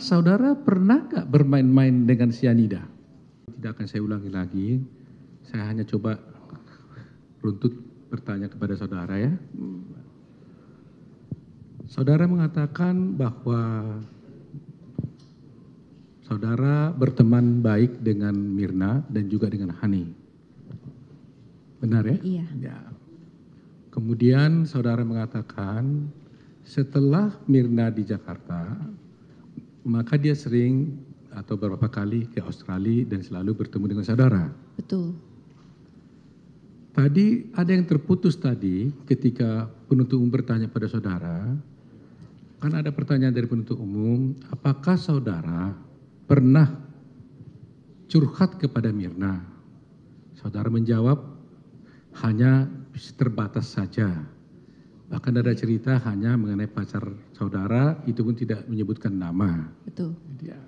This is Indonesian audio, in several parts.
saudara pernah nggak bermain-main dengan Sianida? tidak akan saya ulangi lagi saya hanya coba runtut bertanya kepada saudara ya saudara mengatakan bahwa saudara berteman baik dengan mirna dan juga dengan hani benar ya iya ya. kemudian saudara mengatakan setelah mirna di jakarta maka dia sering atau beberapa kali ke Australia dan selalu bertemu dengan saudara. Betul. Tadi ada yang terputus tadi ketika penuntut umum bertanya pada saudara, kan ada pertanyaan dari penuntut umum, apakah saudara pernah curhat kepada Mirna? Saudara menjawab, hanya terbatas saja bahkan ada cerita hanya mengenai pacar saudara itu pun tidak menyebutkan nama betul ya.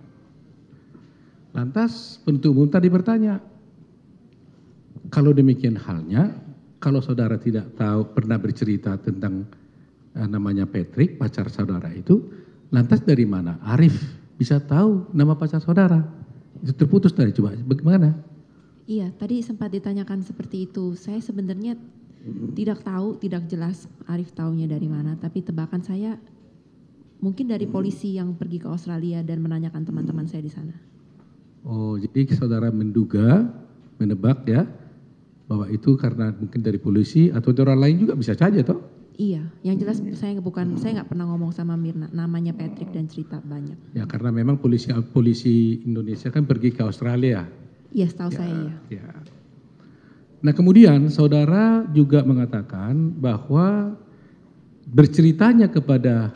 lantas penuntut umum tadi bertanya kalau demikian halnya kalau saudara tidak tahu pernah bercerita tentang eh, namanya Patrick pacar saudara itu lantas dari mana Arif bisa tahu nama pacar saudara itu terputus dari coba bagaimana Iya, tadi sempat ditanyakan seperti itu. Saya sebenarnya tidak tahu tidak jelas Arif taunya dari mana tapi tebakan saya mungkin dari hmm. polisi yang pergi ke Australia dan menanyakan teman-teman saya di sana oh jadi saudara menduga menebak ya bahwa itu karena mungkin dari polisi atau dari orang lain juga bisa saja toh Iya, yang jelas hmm. saya bukan saya nggak pernah ngomong sama Mirna, namanya Patrick dan cerita banyak. Ya karena memang polisi polisi Indonesia kan pergi ke Australia. Iya, tahu ya, saya iya. ya. ya nah kemudian saudara juga mengatakan bahwa berceritanya kepada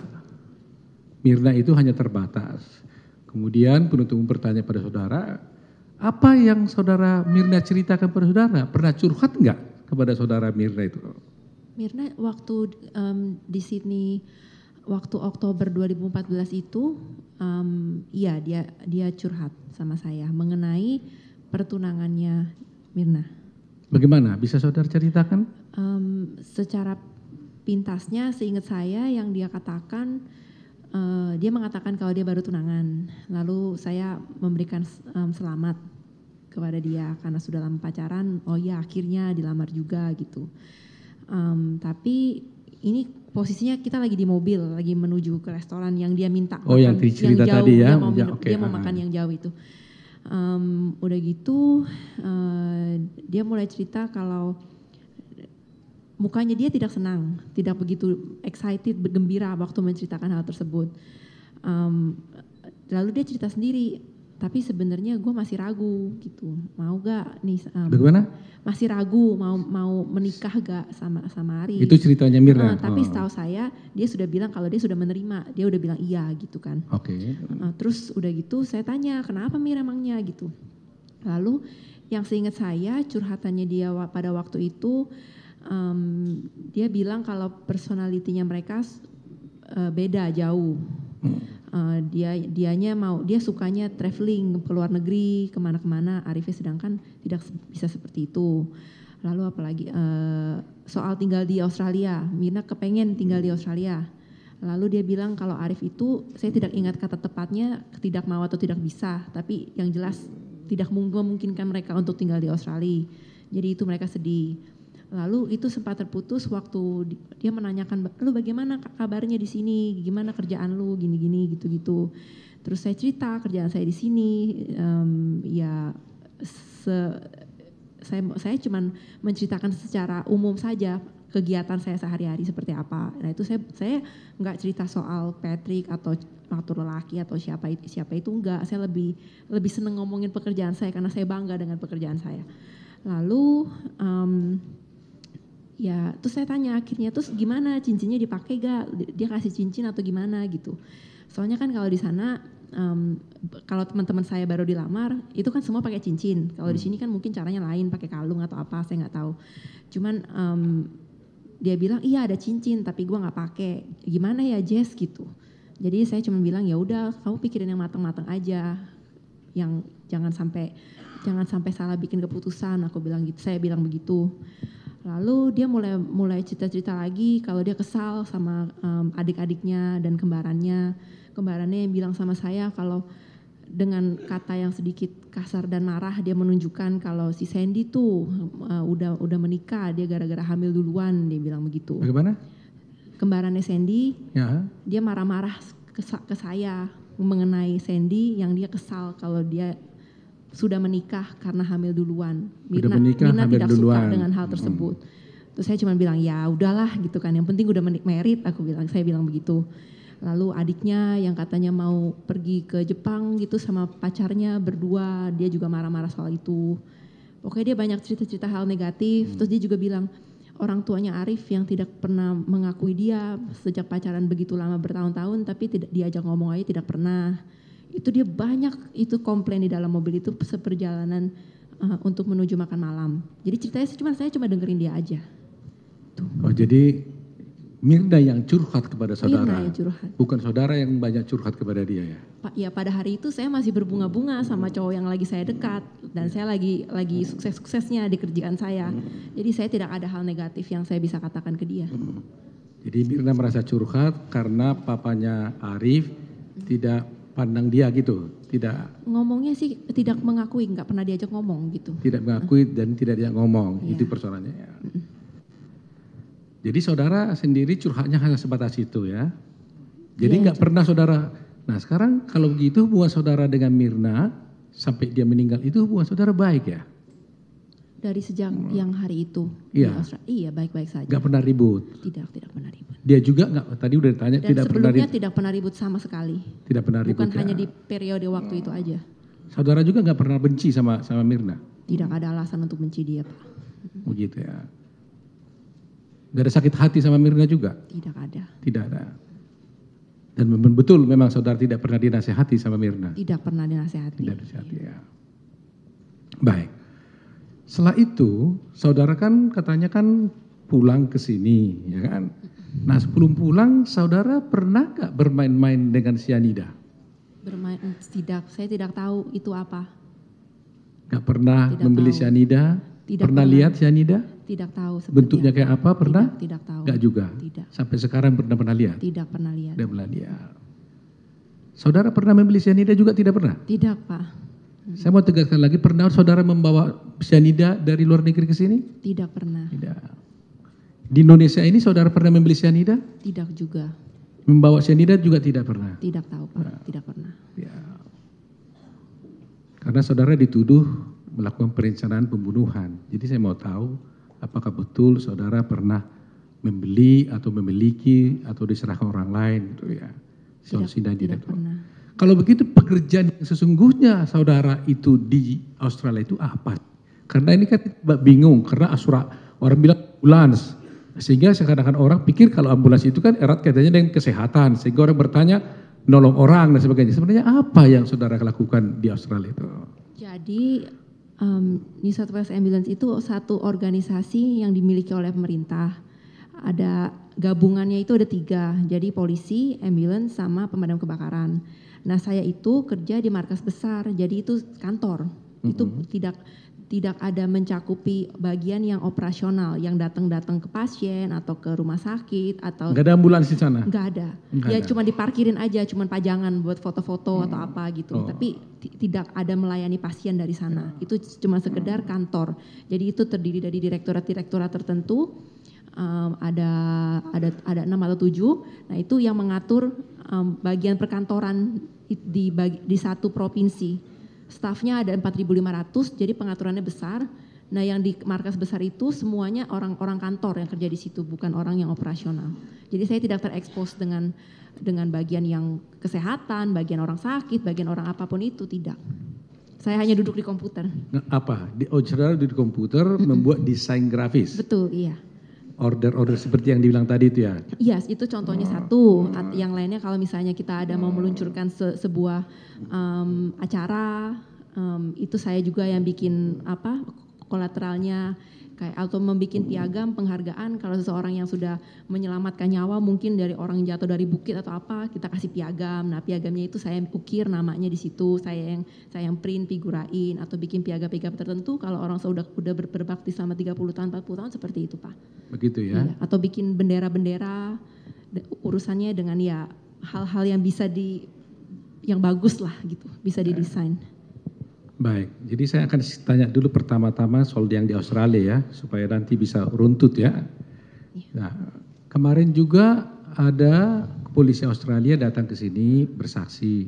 mirna itu hanya terbatas kemudian penuntut umum bertanya pada saudara apa yang saudara mirna ceritakan pada saudara pernah curhat enggak kepada saudara mirna itu mirna waktu um, di sini waktu Oktober 2014 itu um, iya dia dia curhat sama saya mengenai pertunangannya Mirna bagaimana bisa saudara ceritakan secara pintasnya seingat saya yang dia katakan eh, dia mengatakan kalau dia baru tunangan lalu saya memberikan selamat kepada dia karena sudah lama pacaran oh iya, akhirnya dilamar juga gitu um, tapi ini posisinya kita lagi di mobil lagi menuju ke restoran yang dia minta oh makan, yang cerita yang jauh, tadi ya dia mau, okay. Ah, dia ah, mau makan ah. yang jauh itu udah gitu eh, dia mulai cerita kalau mukanya dia tidak senang tidak begitu excited bergembira waktu menceritakan hal tersebut lalu dia cerita sendiri tapi sebenarnya gue masih ragu gitu mau gak nih um, bagaimana masih ragu mau mau menikah gak sama sama Ari itu ceritanya Mirna uh, tapi oh. setahu saya dia sudah bilang kalau dia sudah menerima dia udah bilang iya gitu kan oke okay. uh, eh, terus udah gitu saya tanya kenapa Mir emangnya gitu lalu yang seingat saya curhatannya dia pada waktu itu um, dia bilang kalau personalitinya mereka uh, beda jauh hmm Eh, dia dianya mau dia sukanya traveling ke luar negeri kemana-kemana Arifnya sedangkan tidak bisa seperti itu lalu apalagi uh, soal tinggal di Australia Mirna kepengen tinggal di Australia lalu dia bilang kalau Arif itu saya tidak ingat kata tepatnya tidak mau atau tidak bisa tapi yang jelas tidak memungkinkan mereka untuk tinggal di Australia jadi itu mereka sedih lalu itu sempat terputus waktu dia menanyakan lu bagaimana kabarnya di sini gimana kerjaan lu gini gini gitu gitu terus saya cerita kerjaan saya di sini um, ya se saya saya cuman menceritakan secara umum saja kegiatan saya sehari-hari seperti apa nah itu saya saya nggak cerita soal Patrick atau faktor lelaki atau siapa itu, siapa itu enggak saya lebih lebih seneng ngomongin pekerjaan saya karena saya bangga dengan pekerjaan saya lalu um, ya terus saya tanya akhirnya terus gimana cincinnya dipakai gak dia kasih cincin atau gimana gitu soalnya kan kalau di sana um, kalau teman-teman saya baru dilamar itu kan semua pakai cincin kalau hmm. di sini kan mungkin caranya lain pakai kalung atau apa saya nggak tahu cuman um, dia bilang iya ada cincin tapi gue nggak pakai gimana ya Jess gitu jadi saya cuma bilang ya udah kamu pikirin yang matang-matang aja yang jangan sampai jangan sampai salah bikin keputusan aku bilang gitu saya bilang begitu lalu dia mulai mulai cerita cerita lagi kalau dia kesal sama um, adik-adiknya dan kembarannya kembarannya yang bilang sama saya kalau dengan kata yang sedikit kasar dan marah dia menunjukkan kalau si Sandy tuh uh, udah udah menikah dia gara-gara hamil duluan dia bilang begitu bagaimana kembarannya Sandy ya. dia marah-marah ke, ke saya mengenai Sandy yang dia kesal kalau dia sudah menikah karena hamil duluan. Mirna, Mirna hamil tidak duluan. suka dengan hal tersebut. Hmm. Terus saya cuma bilang ya udahlah gitu kan. Yang penting udah merit aku bilang. Saya bilang begitu. Lalu adiknya yang katanya mau pergi ke Jepang gitu sama pacarnya berdua, dia juga marah-marah soal itu. Pokoknya dia banyak cerita-cerita hal negatif. Hmm. Terus dia juga bilang orang tuanya Arif yang tidak pernah mengakui dia sejak pacaran begitu lama bertahun-tahun tapi tidak diajak ngomong aja tidak pernah itu dia banyak itu komplain di dalam mobil itu seperjalanan uh, untuk menuju makan malam. Jadi ceritanya cuma saya cuma dengerin dia aja. Tuh. Oh jadi Mirna yang curhat kepada saudara, yang curhat. bukan saudara yang banyak curhat kepada dia ya? Pak, ya pada hari itu saya masih berbunga-bunga sama hmm. cowok yang lagi saya dekat dan ya. saya lagi lagi sukses-suksesnya di kerjaan saya. Hmm. Jadi saya tidak ada hal negatif yang saya bisa katakan ke dia. Hmm. Jadi Mirna merasa curhat karena papanya Arif tidak pandang dia gitu tidak ngomongnya sih tidak mengakui nggak pernah diajak ngomong gitu tidak mengakui dan tidak diajak ngomong yeah. itu persoalannya ya. jadi saudara sendiri curhatnya hanya sebatas itu ya jadi iya, nggak yeah, pernah saudara nah sekarang kalau begitu buat saudara dengan Mirna sampai dia meninggal itu buat saudara baik ya dari sejak hmm. yang hari itu iya. di Australia. Iya, baik-baik saja. Gak pernah ribut. Tidak, tidak pernah ribut. Dia juga nggak tadi udah ditanya Dan tidak pernah ribut. tidak pernah ribut sama sekali. Tidak pernah ribut. Bukan ya. hanya di periode waktu itu aja. Saudara juga nggak pernah benci sama sama Mirna. Tidak ada alasan untuk benci dia, Pak. Begitu oh, ya. Gak ada sakit hati sama Mirna juga? Tidak ada. Tidak ada. Dan memang betul memang saudara tidak pernah dinasehati sama Mirna? Tidak pernah dinasehati. Tidak dinasehati ya. Baik setelah itu saudara kan katanya kan pulang ke sini ya kan nah sebelum pulang saudara pernah gak bermain-main dengan sianida bermain eh, tidak saya tidak tahu itu apa Gak pernah tidak membeli tahu. sianida tidak pernah, pernah lihat sianida tidak tahu bentuknya kayak apa pernah tidak, tidak tahu nggak juga tidak sampai sekarang pernah pernah lihat tidak pernah lihat tidak pernah lihat saudara pernah membeli sianida juga tidak pernah tidak pak saya mau tegaskan lagi, pernah saudara membawa cyanida dari luar negeri ke sini? Tidak pernah. Tidak. Di Indonesia ini saudara pernah membeli cyanida? Tidak juga. Membawa cyanida juga tidak pernah. Tidak tahu Pak, nah. tidak pernah. Ya. Karena saudara dituduh melakukan perencanaan pembunuhan. Jadi saya mau tahu apakah betul saudara pernah membeli atau memiliki atau diserahkan orang lain gitu ya. Cyanida tidak, tidak, tidak pernah. Kalau begitu pekerjaan yang sesungguhnya saudara itu di Australia itu apa? Karena ini kan bingung karena asura orang bilang ambulans. Sehingga seakan-akan orang pikir kalau ambulans itu kan erat kaitannya dengan kesehatan. Sehingga orang bertanya nolong orang dan sebagainya. Sebenarnya apa yang saudara lakukan di Australia itu? Jadi um, New South Wales Ambulance itu satu organisasi yang dimiliki oleh pemerintah. Ada gabungannya itu ada tiga, jadi polisi, ambulans, sama pemadam kebakaran. Nah saya itu kerja di markas besar, jadi itu kantor, mm-hmm. itu tidak tidak ada mencakupi bagian yang operasional yang datang-datang ke pasien atau ke rumah sakit atau nggak ada ambulans di sana nggak ada Gak ya ada. cuma diparkirin aja cuma pajangan buat foto-foto hmm. atau apa gitu oh. tapi tidak ada melayani pasien dari sana itu cuma sekedar mm. kantor jadi itu terdiri dari direktorat-direktorat tertentu um, ada ada ada enam atau tujuh nah itu yang mengatur um, bagian perkantoran di, di satu provinsi. Stafnya ada 4.500, jadi pengaturannya besar. Nah yang di markas besar itu semuanya orang-orang kantor yang kerja di situ, bukan orang yang operasional. Jadi saya tidak terekspos dengan dengan bagian yang kesehatan, bagian orang sakit, bagian orang apapun itu tidak. Saya hanya duduk di komputer. Nah, apa? Di, oh, di komputer membuat desain grafis. Betul, iya order order seperti yang dibilang tadi itu ya yes itu contohnya oh. satu yang lainnya kalau misalnya kita ada mau meluncurkan se sebuah um, acara um, itu saya juga yang bikin apa kolateralnya kayak atau membuat piagam penghargaan kalau seseorang yang sudah menyelamatkan nyawa mungkin dari orang yang jatuh dari bukit atau apa kita kasih piagam nah piagamnya itu saya ukir namanya di situ saya yang saya yang print figurain atau bikin piagam-piagam tertentu kalau orang sudah sudah ber berbakti selama 30 tahun 40 tahun seperti itu pak begitu ya ya atau bikin bendera-bendera urusannya dengan ya hal-hal yang bisa di yang bagus lah gitu bisa didesain baik jadi saya akan tanya dulu pertama tama soal yang di australia ya supaya nanti bisa runtut ya iya. nah kemarin juga ada kepolisian australia datang ke sini bersaksi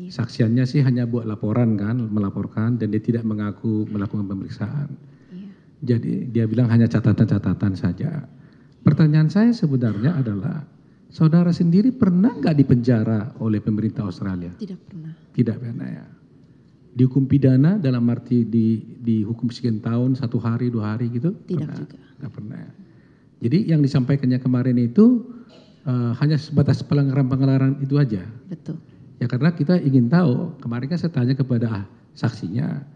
iya. saksiannya sih hanya buat laporan kan melaporkan dan dia tidak mengaku melakukan pemeriksaan iya. jadi dia bilang hanya catatan-catatan saja pertanyaan saya sebenarnya adalah saudara sendiri pernah nggak dipenjara oleh pemerintah Australia tidak pernah tidak pernah ya dihukum pidana dalam arti di dihukum sekian tahun satu hari dua hari gitu tidak juga tidak pernah jadi yang disampaikannya kemarin itu uh, hanya sebatas pelanggaran pelanggaran itu aja betul ya karena kita ingin tahu kemarin kan saya tanya kepada ah, saksinya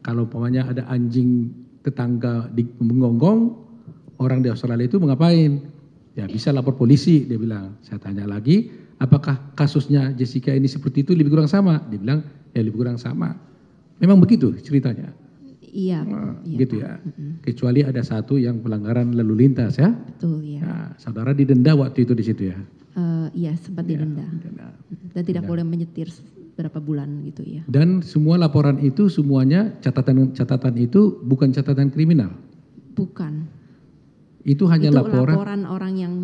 kalau umpamanya ada anjing tetangga di menggonggong orang di Australia itu mengapain ya bisa lapor polisi dia bilang saya tanya lagi apakah kasusnya Jessica ini seperti itu lebih kurang sama dia bilang ya lebih kurang sama. Memang begitu ceritanya. Iya. Nah, iya gitu ya. mm Kecuali ada satu yang pelanggaran lalu lintas ya. Betul ya. Nah, saudara didenda waktu itu di situ ya. Uh, iya sempat iya, didenda. didenda. Dan tidak boleh menyetir berapa bulan gitu ya. Dan semua laporan itu semuanya catatan-catatan itu bukan catatan kriminal. Bukan. Itu hanya itu laporan. laporan orang yang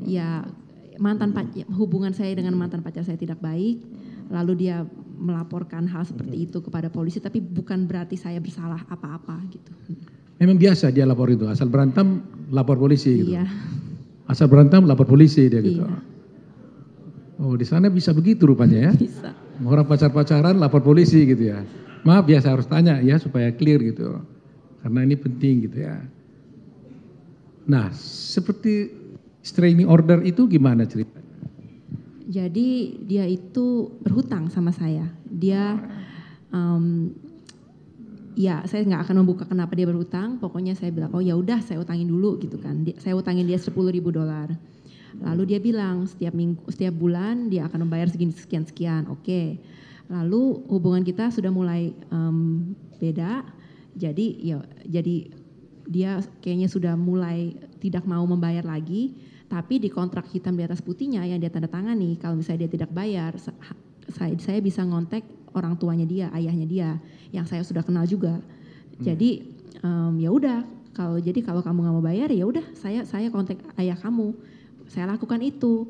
ya mantan hmm. pacar, hubungan saya dengan mantan pacar saya tidak baik, lalu dia melaporkan hal seperti itu kepada polisi tapi bukan berarti saya bersalah apa-apa gitu. Memang biasa dia lapor itu, asal berantem lapor polisi gitu. Iya. Asal berantem lapor polisi dia gitu. Iya. Oh, di sana bisa begitu rupanya ya. Bisa. Orang pacar-pacaran lapor polisi gitu ya. Maaf biasa ya, harus tanya ya supaya clear gitu. Karena ini penting gitu ya. Nah, seperti streaming order itu gimana cerita? jadi dia itu berhutang sama saya dia um, ya saya nggak akan membuka kenapa dia berhutang pokoknya saya bilang oh ya udah saya utangin dulu gitu kan saya utangin dia sepuluh ribu dolar lalu dia bilang setiap minggu setiap bulan dia akan membayar segini sekian sekian oke lalu hubungan kita sudah mulai um, beda jadi ya jadi dia kayaknya sudah mulai tidak mau membayar lagi tapi di kontrak hitam di atas putihnya yang dia tanda tangan nih, kalau misalnya dia tidak bayar saya, saya bisa ngontek orang tuanya dia ayahnya dia yang saya sudah kenal juga hmm. jadi um, ya udah kalau jadi kalau kamu nggak mau bayar ya udah saya saya kontak ayah kamu saya lakukan itu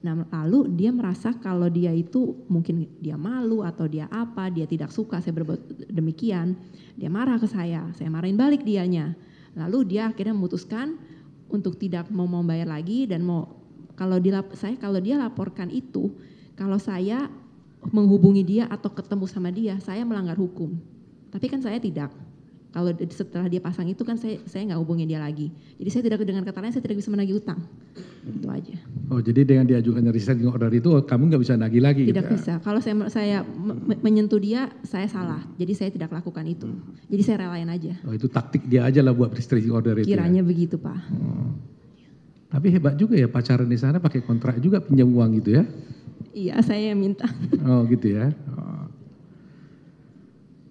Nah, lalu dia merasa kalau dia itu mungkin dia malu atau dia apa, dia tidak suka saya berbuat demikian. Dia marah ke saya, saya marahin balik dianya. Lalu dia akhirnya memutuskan untuk tidak mau membayar lagi dan mau kalau dilap, saya kalau dia laporkan itu kalau saya menghubungi dia atau ketemu sama dia saya melanggar hukum tapi kan saya tidak kalau setelah dia pasang itu kan saya saya nggak hubungin dia lagi. Jadi saya tidak dengan kata saya tidak bisa menagih utang. Itu aja. Oh jadi dengan diajukannya resetting order itu oh, kamu nggak bisa nagih lagi? Gitu tidak gitu. bisa. Kalau saya saya menyentuh dia saya salah. Jadi saya tidak lakukan itu. Hmm. Jadi saya relain aja. Oh itu taktik dia aja lah buat restricting order itu. Ya? Kiranya ya? begitu pak. Oh. Tapi hebat juga ya pacaran di sana pakai kontrak juga pinjam uang gitu ya? Iya saya minta. Oh gitu ya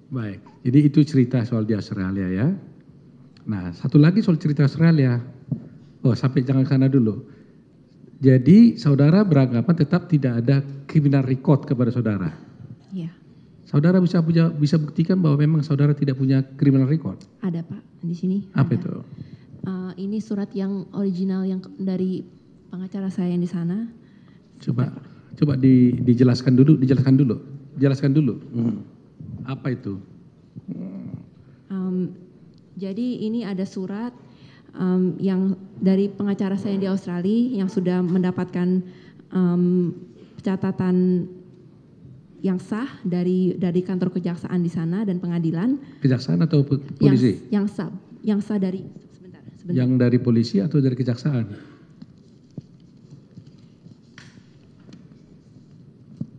baik jadi itu cerita soal di australia ya nah satu lagi soal cerita australia oh sampai jangan sana dulu jadi saudara beranggapan tetap tidak ada kriminal record kepada saudara iya Saudara bisa punya, bisa buktikan bahwa memang saudara tidak punya kriminal record? Ada pak, di sini. Apa ada. itu? Uh, ini surat yang original yang dari pengacara saya yang di sana. Coba, coba di, dijelaskan dulu, dijelaskan dulu, jelaskan dulu. Hmm apa itu jadi ini ada surat yang dari pengacara saya di australia yang sudah mendapatkan catatan yang sah dari dari kantor kejaksaan di sana dan pengadilan kejaksaan atau polisi yang, yang sah yang sah dari sebentar, sebentar. yang dari polisi atau dari kejaksaan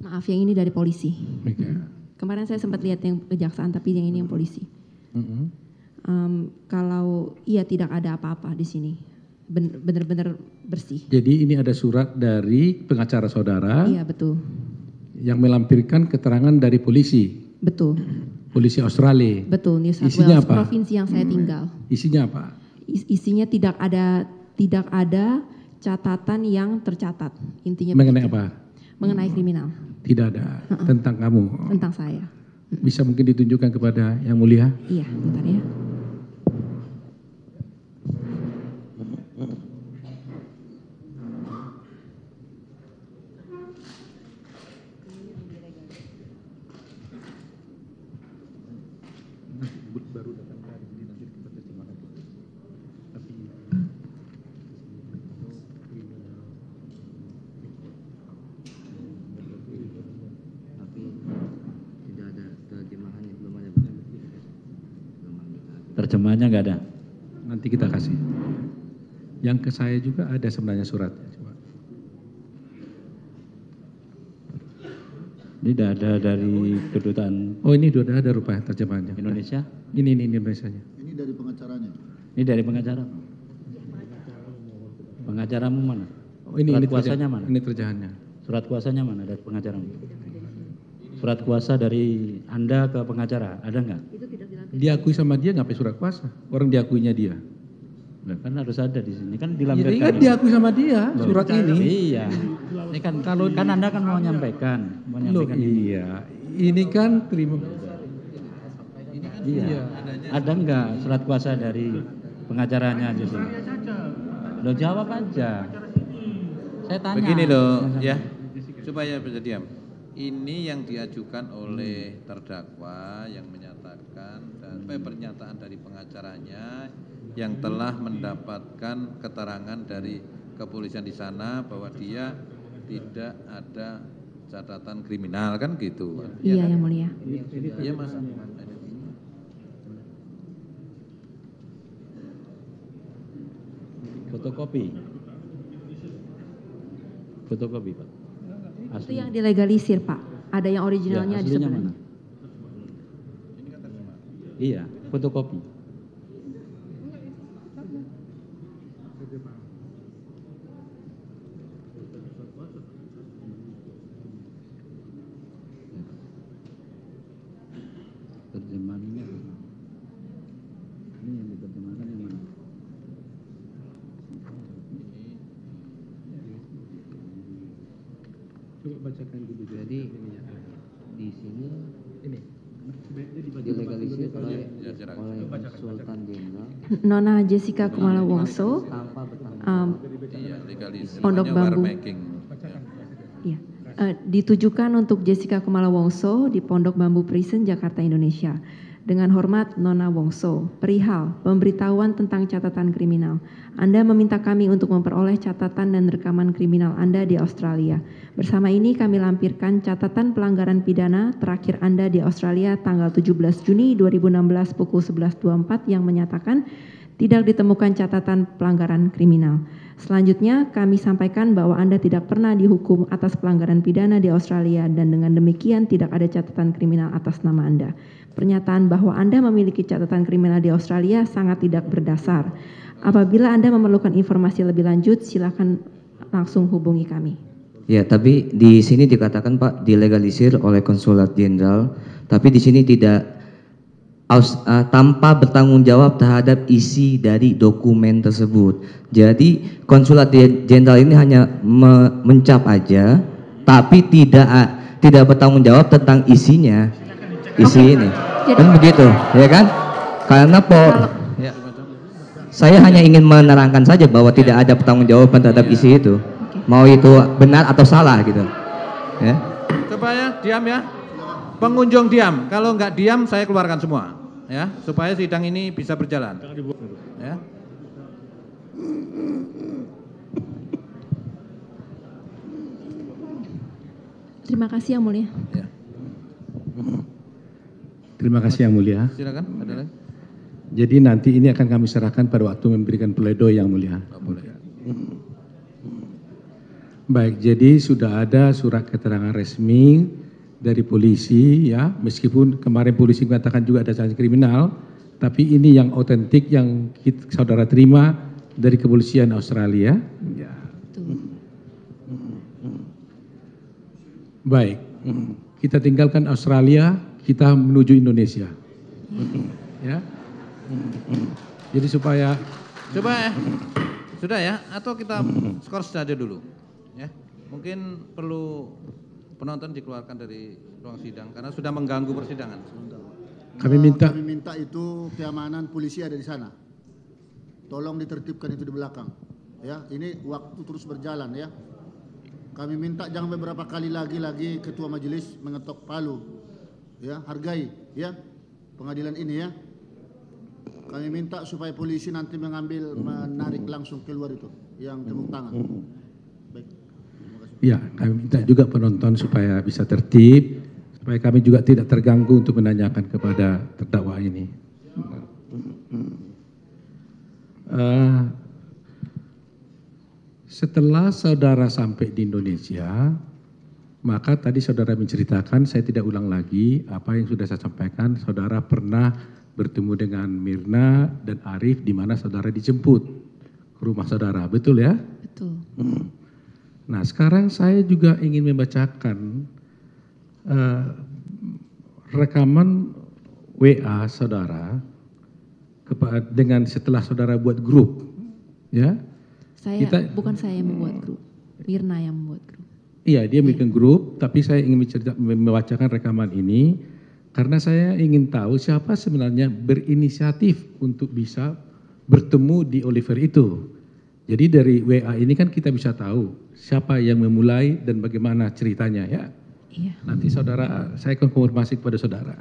maaf yang ini dari polisi okay kemarin saya sempat lihat yang kejaksaan tapi yang ini yang polisi mm-hmm. um, kalau iya tidak ada apa-apa di sini benar-benar bersih jadi ini ada surat dari pengacara saudara iya betul yang melampirkan keterangan dari polisi betul polisi Australia betul New South isinya Wales apa? provinsi yang saya tinggal isinya apa Is- isinya tidak ada tidak ada catatan yang tercatat intinya mengenai begitu. apa mengenai hmm. kriminal tidak ada tentang kamu tentang saya hmm. bisa mungkin ditunjukkan kepada yang mulia iya bentar ya semuanya nggak ada nanti kita kasih yang ke saya juga ada sebenarnya surat ini ini ada dari kedutaan oh ini sudah ada rupanya terjemahannya Indonesia ini ini Indonesia ini dari pengacaranya ini dari pengacara pengacaramu mana oh, ini surat ini kuasanya mana ini terjemahannya surat kuasanya mana dari pengacaramu surat kuasa dari anda ke pengacara ada nggak diakui sama dia ngapain surat kuasa orang diakuinya dia kan harus ada di sini kan dilampirkan. Ya, kan diakui sama dia Loh, surat ini. Iya. Ini kan kalau kan Anda kan mau nyampaikan, mau nyampaikan Loh, Iya. Ini kan terima Iya. iya. Ada enggak surat kuasa dari pengacaranya justru? Lo jawab aja. Saya tanya. Begini lo, ya. Supaya bisa diam. Ini yang diajukan oleh terdakwa yang sampai pernyataan dari pengacaranya yang telah mendapatkan keterangan dari kepolisian di sana bahwa dia tidak ada catatan kriminal kan gitu Iya, ya, kan? yang mulia. Iya, Mas. Fotokopi. Fotokopi, Pak. Itu yang dilegalisir, Pak. Ada yang originalnya ya, di sebelah iya fotokopi jessica kumala wongso um, iya, pondok bambu iya. uh, ditujukan untuk jessica kumala wongso di pondok bambu prison jakarta indonesia dengan hormat Nona Wongso, perihal pemberitahuan tentang catatan kriminal. Anda meminta kami untuk memperoleh catatan dan rekaman kriminal Anda di Australia. Bersama ini kami lampirkan catatan pelanggaran pidana terakhir Anda di Australia tanggal 17 Juni 2016 pukul 11.24 yang menyatakan tidak ditemukan catatan pelanggaran kriminal. Selanjutnya, kami sampaikan bahwa Anda tidak pernah dihukum atas pelanggaran pidana di Australia dan dengan demikian tidak ada catatan kriminal atas nama Anda. Pernyataan bahwa Anda memiliki catatan kriminal di Australia sangat tidak berdasar. Apabila Anda memerlukan informasi lebih lanjut, silakan langsung hubungi kami. Ya, tapi di sini dikatakan Pak dilegalisir oleh Konsulat Jenderal, tapi di sini tidak Eh, tanpa bertanggung jawab terhadap isi dari dokumen tersebut. Jadi konsulat jenderal ini hanya me mencap aja, tapi tidak tidak bertanggung jawab tentang isinya, isi ini. Kan begitu, ya kan? Karena por, ya. saya hanya ingin menerangkan saja bahwa tidak ada pertanggung jawaban terhadap iya. isi itu, mau itu benar atau salah gitu. Ya. Coba ya, diam ya. Pengunjung diam. Kalau nggak diam, saya keluarkan semua ya, supaya sidang ini bisa berjalan. Ya. Terima kasih yang mulia. Ya. Terima kasih yang mulia. Silakan, ada lagi. Jadi nanti ini akan kami serahkan pada waktu memberikan pledoi yang mulia. Oh, Baik, jadi sudah ada surat keterangan resmi dari polisi ya meskipun kemarin polisi mengatakan juga ada sanksi kriminal tapi ini yang otentik yang kita, saudara terima dari kepolisian Australia ya. baik kita tinggalkan Australia kita menuju Indonesia ya jadi supaya coba ya sudah ya atau kita skor saja dulu ya mungkin perlu penonton dikeluarkan dari ruang sidang karena sudah mengganggu persidangan. Kami minta kami minta itu keamanan polisi ada di sana. Tolong ditertibkan itu di belakang. Ya, ini waktu terus berjalan ya. Kami minta jangan beberapa kali lagi-lagi ketua majelis mengetok palu. Ya, hargai ya pengadilan ini ya. Kami minta supaya polisi nanti mengambil menarik langsung keluar itu yang tepuk tangan ya kami minta juga penonton supaya bisa tertib supaya kami juga tidak terganggu untuk menanyakan kepada terdakwa ini eh, setelah saudara sampai di Indonesia maka tadi saudara menceritakan saya tidak ulang lagi apa yang sudah saya sampaikan saudara pernah bertemu dengan Mirna dan Arif di mana saudara dijemput ke rumah saudara betul ya betul hmm nah sekarang saya juga ingin membacakan eh, rekaman wa saudara dengan setelah saudara buat grup ya saya kita, bukan saya yang membuat grup Mirna yang membuat grup iya dia iya. bikin ya. grup tapi saya ingin mencerita, membacakan rekaman ini karena saya ingin tahu siapa sebenarnya berinisiatif untuk bisa bertemu di Oliver itu jadi dari wa ini kan kita bisa tahu siapa yang memulai dan bagaimana ceritanya ya iya. nanti saudara saya akan konfirmasi kepada saudara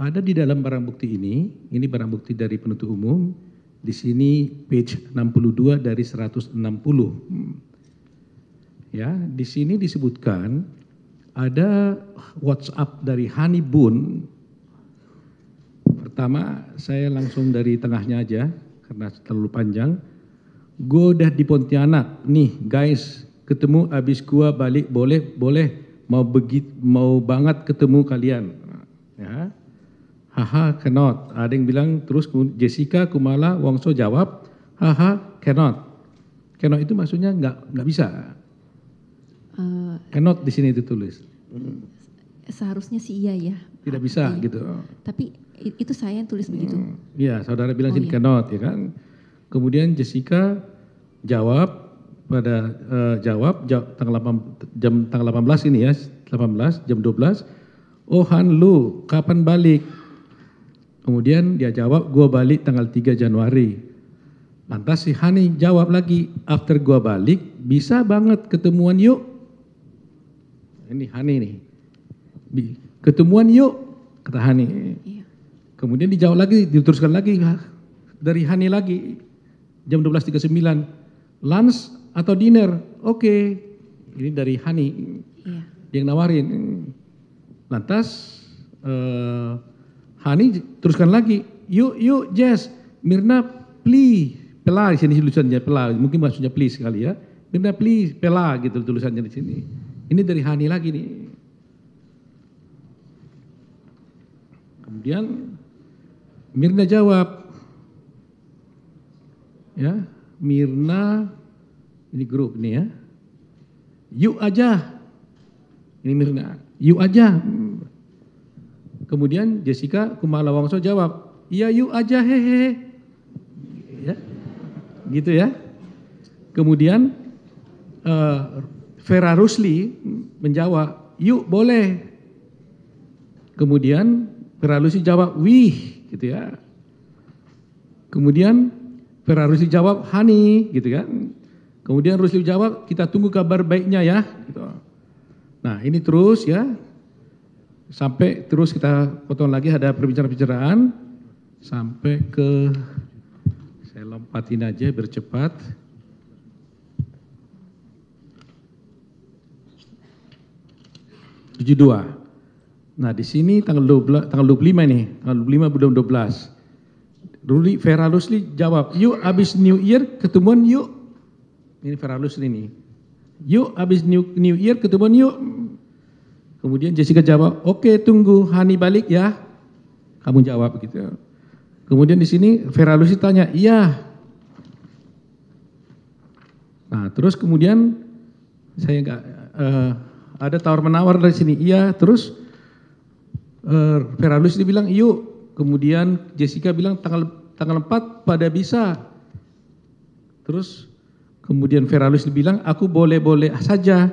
ada di dalam barang bukti ini ini barang bukti dari penutup umum di sini page 62 dari 160 ya di sini disebutkan ada WhatsApp dari Hani Bun pertama saya langsung dari tengahnya aja karena terlalu panjang gue udah di Pontianak nih guys ketemu abis gua balik boleh boleh mau begit mau banget ketemu kalian ya haha cannot ada yang bilang terus Jessica Kumala Wongso jawab haha cannot cannot itu maksudnya nggak nggak bisa uh, cannot di sini ditulis seharusnya sih iya ya tidak bisa iya. gitu tapi itu saya yang tulis begitu hmm. iya saudara bilang oh, iya. cannot ya kan kemudian Jessica jawab pada uh, jawab tanggal 8, jam tanggal 18 ini ya 18 jam 12 oh Han lu kapan balik kemudian dia jawab gua balik tanggal 3 Januari lantas si Hani jawab lagi after gua balik bisa banget ketemuan yuk ini Hani nih ketemuan yuk kata Hani kemudian dijawab lagi diteruskan lagi dari hani lagi jam 12.39 lunch atau dinner oke okay. ini dari hani Yeah. yang nawarin lantas uh, hani teruskan lagi yuk yuk Jess Mirna please pela di sini tulisannya pela mungkin maksudnya please kali ya Mirna please pela gitu tulisannya di sini ini dari Hani lagi nih kemudian mirna jawab ya mirna ini grup nih ya yuk aja ini mirna yuk aja kemudian Jessica Kumala Wongso jawab iya yuk aja hehehe ya gitu ya kemudian uh, Vera Rusli menjawab yuk boleh kemudian Vera Rusli jawab wih gitu ya. Kemudian Vera Rusli jawab, Hani, gitu kan. Kemudian Rusli jawab, kita tunggu kabar baiknya ya. Gitu. Nah ini terus ya, sampai terus kita potong lagi ada perbincangan-perbincangan sampai ke saya lompatin aja bercepat tujuh dua nah di sini tanggal dua puluh lima nih tanggal dua puluh lima bulan dua belas Ruli Vera Rusli jawab yuk abis New Year ketemuan yuk ini Vera Rusli nih yuk abis New, New Year ketemuan yuk kemudian Jessica jawab oke okay, tunggu Hani balik ya kamu jawab gitu kemudian di sini Vera Rusli tanya iya Nah, terus kemudian saya nggak uh, ada tawar menawar dari sini. Iya, terus Eh, vera lucy bilang yuk iya. kemudian jessica bilang tanggal empat pada bisa terus kemudian vera lucy bilang aku boleh boleh saja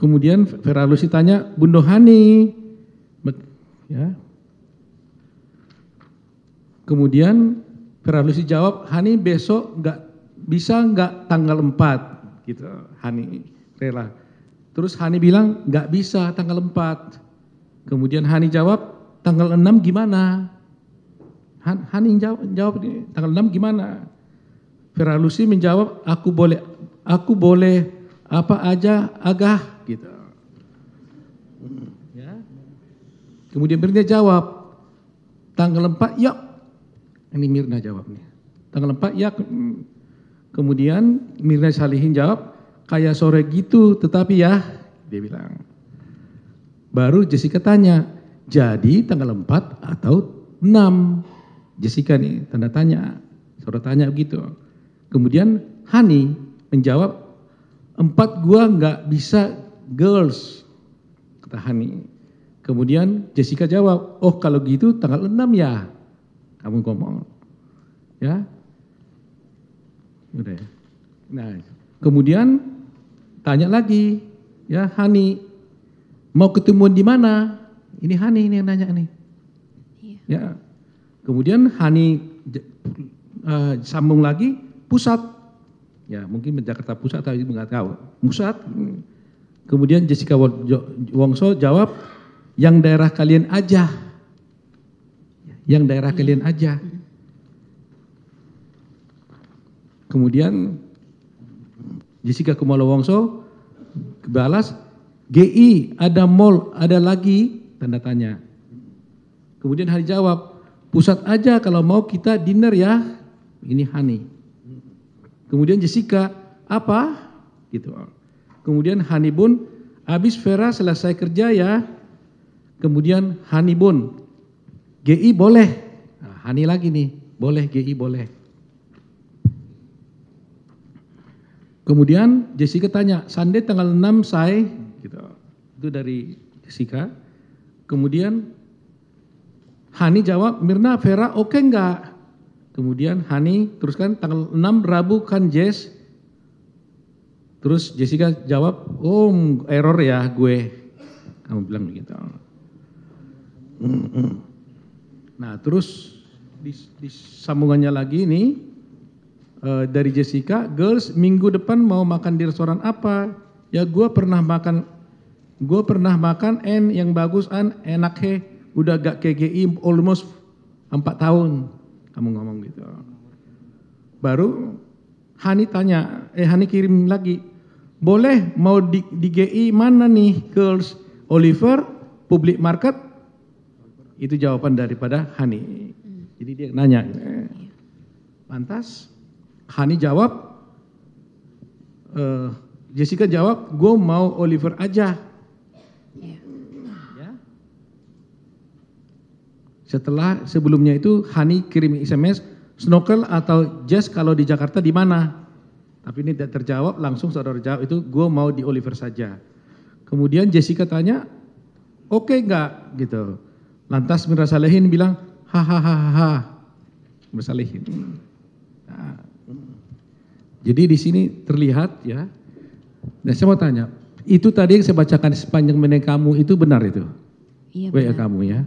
kemudian vera lucy ditanya bunda hani ya. kemudian vera lucy dijawab hani besok nggak bisa nggak tanggal 4 gitu Hani rela terus Hani bilang nggak bisa tanggal 4 Kemudian Hani jawab, tanggal 6 gimana? Han, Hani jawab, jawab tanggal 6 gimana? Feralusi menjawab, aku boleh aku boleh apa aja agah gitu. Ya. Kemudian Mirna jawab, tanggal 4 ya. Ini Mirna jawabnya. Tanggal 4 ya. Kemudian Mirna Salihin jawab, kayak sore gitu tetapi ya. Dia bilang baru Jessica tanya jadi tanggal 4 atau 6 Jessica nih tanda tanya saudara tanya begitu kemudian Hani menjawab empat gua nggak bisa girls kata Hani kemudian Jessica jawab oh kalau gitu tanggal 6 ya kamu ngomong ya udah ya. nah kemudian tanya lagi ya Hani Mau ketemuan di mana? Ini Hani ini yang nanya nih. Iya. Ya. Kemudian Hani uh, sambung lagi pusat. Ya, mungkin Jakarta Pusat atau nggak tahu. Pusat. Kemudian Jessica Wongso jawab, yang daerah kalian aja. Ya, yang daerah hmm. kalian aja. Kemudian Jessica Kumalo Wongso balas, GI, ada mall, ada lagi tanda tanya. Kemudian hari jawab, pusat aja kalau mau kita dinner ya. Ini Hani. Kemudian Jessica, apa? Gitu. Kemudian Hani pun, habis Vera selesai kerja ya. Kemudian Hani pun, GI boleh. Nah, Hani lagi nih, boleh GI boleh. Kemudian Jessica tanya, Sunday tanggal 6 saya itu dari Jessica, kemudian Hani jawab Mirna Vera oke okay enggak kemudian Hani teruskan tanggal 6 Rabu kan Jess terus Jessica jawab oh error ya gue kamu bilang begitu nah terus di, di sambungannya lagi ini uh, dari Jessica, girls minggu depan mau makan di restoran apa? Ya gue pernah makan gue pernah makan n yang bagus an enak he udah gak KGI almost 4 tahun kamu ngomong gitu baru Hani tanya eh Hani kirim lagi boleh mau di, di GI mana nih girls Oliver public market itu jawaban daripada Hani jadi dia nanya pantas Hani jawab uh, Jessica jawab gue mau Oliver aja setelah sebelumnya itu hani kirim sms snorkel atau jazz kalau di jakarta di mana tapi ini tidak terjawab langsung saudara jawab itu gue mau di Oliver saja kemudian Jessica tanya oke okay, enggak gitu lantas Mira Salehin bilang hahaha Mira Salehin nah. jadi di sini terlihat ya nah saya mau tanya itu tadi yang saya bacakan sepanjang menit kamu itu benar itu iya, kamu ya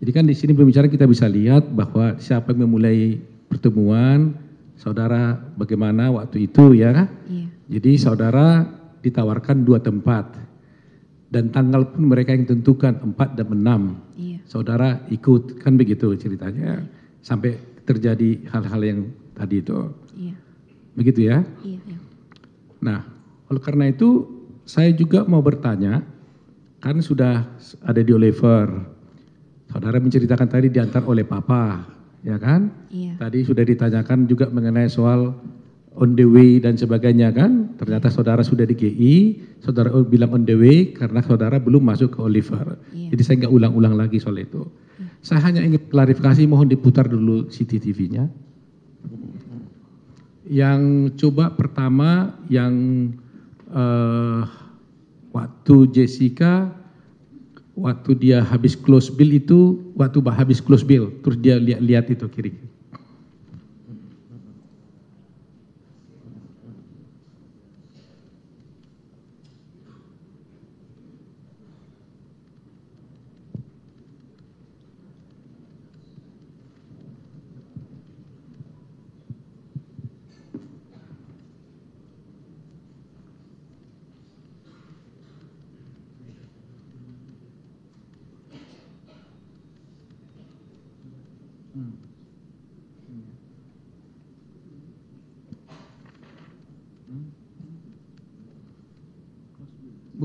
jadi kan di sini berbicara kita bisa lihat bahwa siapa yang memulai pertemuan saudara bagaimana waktu itu ya kan? iya. jadi saudara ditawarkan dua tempat dan tanggal pun mereka yang tentukan empat dan enam, iya. saudara ikut kan begitu ceritanya iya. sampai terjadi hal-hal yang tadi itu iya. begitu ya iya, iya. nah oleh karena itu saya juga mau bertanya kan sudah ada di Oliver Saudara menceritakan tadi diantar oleh papa, ya kan? Iya. Tadi sudah ditanyakan juga mengenai soal on the way dan sebagainya kan. Ternyata saudara sudah di GI, saudara bilang on the way karena saudara belum masuk ke Oliver. Iya. Jadi saya nggak ulang-ulang lagi soal itu. Iya. Saya hanya ingin klarifikasi, mohon diputar dulu CCTV-nya. Yang coba pertama yang uh, eh, waktu Jessica waktu dia habis close bill itu waktu habis close bill terus dia lihat-lihat itu kiri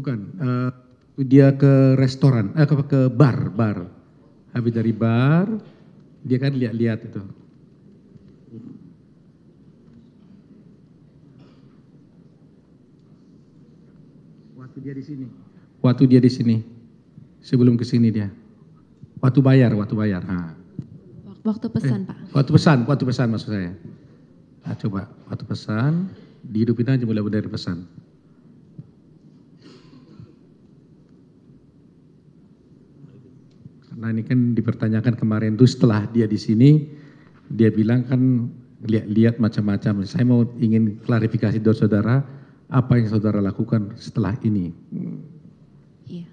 bukan eh, dia ke restoran eh, ke ke bar bar habis dari bar dia kan lihat lihat itu waktu dia di sini waktu dia di sini sebelum ke sini dia waktu bayar waktu bayar ha. waktu pesan eh, pak waktu pesan waktu pesan maksud saya nah, coba waktu pesan dihidupin aja mulai dari pesan nah ini kan dipertanyakan kemarin tuh setelah dia di sini dia bilang kan lihat lihat macam macam saya mau ingin klarifikasi dari saudara apa yang saudara lakukan setelah ini iya.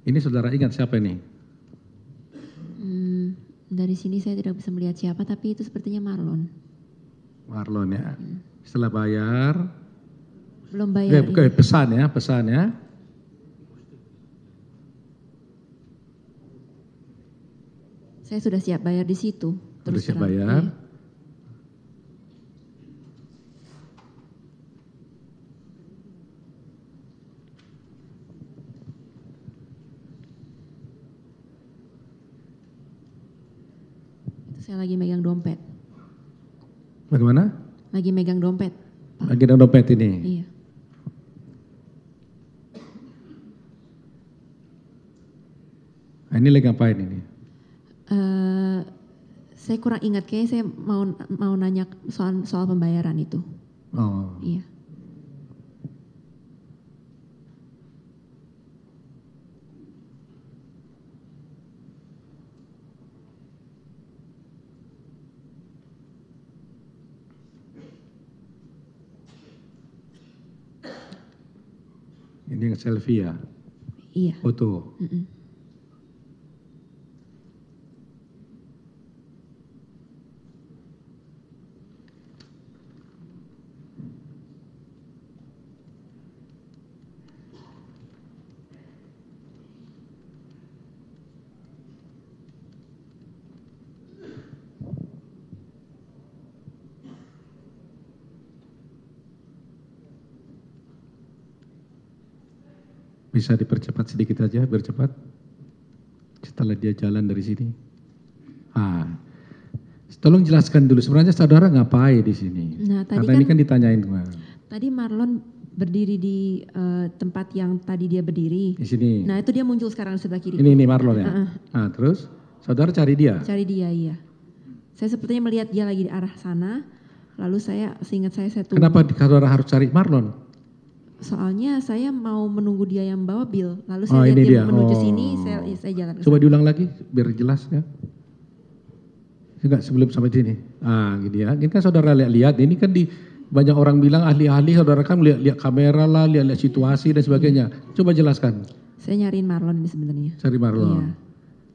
Ini saudara ingat siapa ini? Hmm, dari sini saya tidak bisa melihat siapa, tapi itu sepertinya Marlon. Marlon ya. Setelah bayar. Belum bayar. Eh, bukan, pesan ya, pesan ya. Saya sudah siap bayar di situ. Terus sudah siap bayar. Ya. saya lagi megang dompet. Bagaimana? Lagi megang dompet. Lagi megang dompet ini? Iya. Nah, ini lagi ngapain ini? Uh, saya kurang ingat, kayaknya saya mau mau nanya soal soal pembayaran itu. Oh. Iya. ini yang selfie ya iya. foto bisa dipercepat sedikit aja bercepat setelah dia jalan dari sini ah tolong jelaskan dulu sebenarnya saudara ngapain di sini nah, tadi karena kan, ini kan, kan ditanyain tadi Marlon berdiri di uh, tempat yang tadi dia berdiri di sini nah itu dia muncul sekarang di sebelah kiri ini ini Marlon ya uh -uh. nah terus saudara cari dia cari dia iya saya sepertinya melihat dia lagi di arah sana lalu saya seingat saya saya tunggu. kenapa saudara harus cari Marlon soalnya saya mau menunggu dia yang bawa bil lalu oh, saya lihat dia menuju oh. sini saya, saya jalan coba sana. diulang lagi biar jelas ya enggak sebelum sampai sini ah gitu ya ini kan saudara lihat-lihat ini kan di banyak orang bilang ahli-ahli saudara kan lihat-lihat kamera lah lihat-lihat situasi dan sebagainya coba jelaskan saya nyariin Marlon ini sebenarnya cari Marlon iya.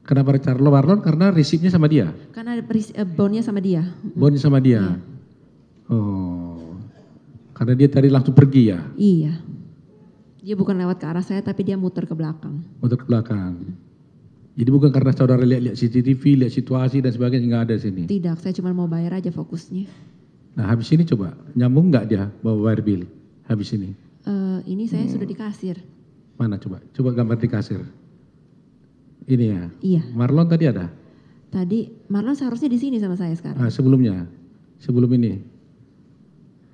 kenapa Carlo Marlon karena resipnya sama dia karena uh, eh, bonnya sama dia bonnya sama dia hmm. oh karena dia tadi langsung pergi ya? Iya. Dia bukan lewat ke arah saya tapi dia muter ke belakang. Muter ke belakang. Jadi bukan karena saudara lihat-lihat CCTV, lihat situasi dan sebagainya nggak ada sini. Tidak, saya cuma mau bayar aja fokusnya. Nah habis ini coba nyambung nggak dia bawa bayar bill habis ini? Uh, ini saya hmm. sudah di kasir. Mana coba? Coba gambar di kasir. Ini ya. Iya. Marlon tadi ada? Tadi Marlon seharusnya di sini sama saya sekarang. Nah, sebelumnya, sebelum ini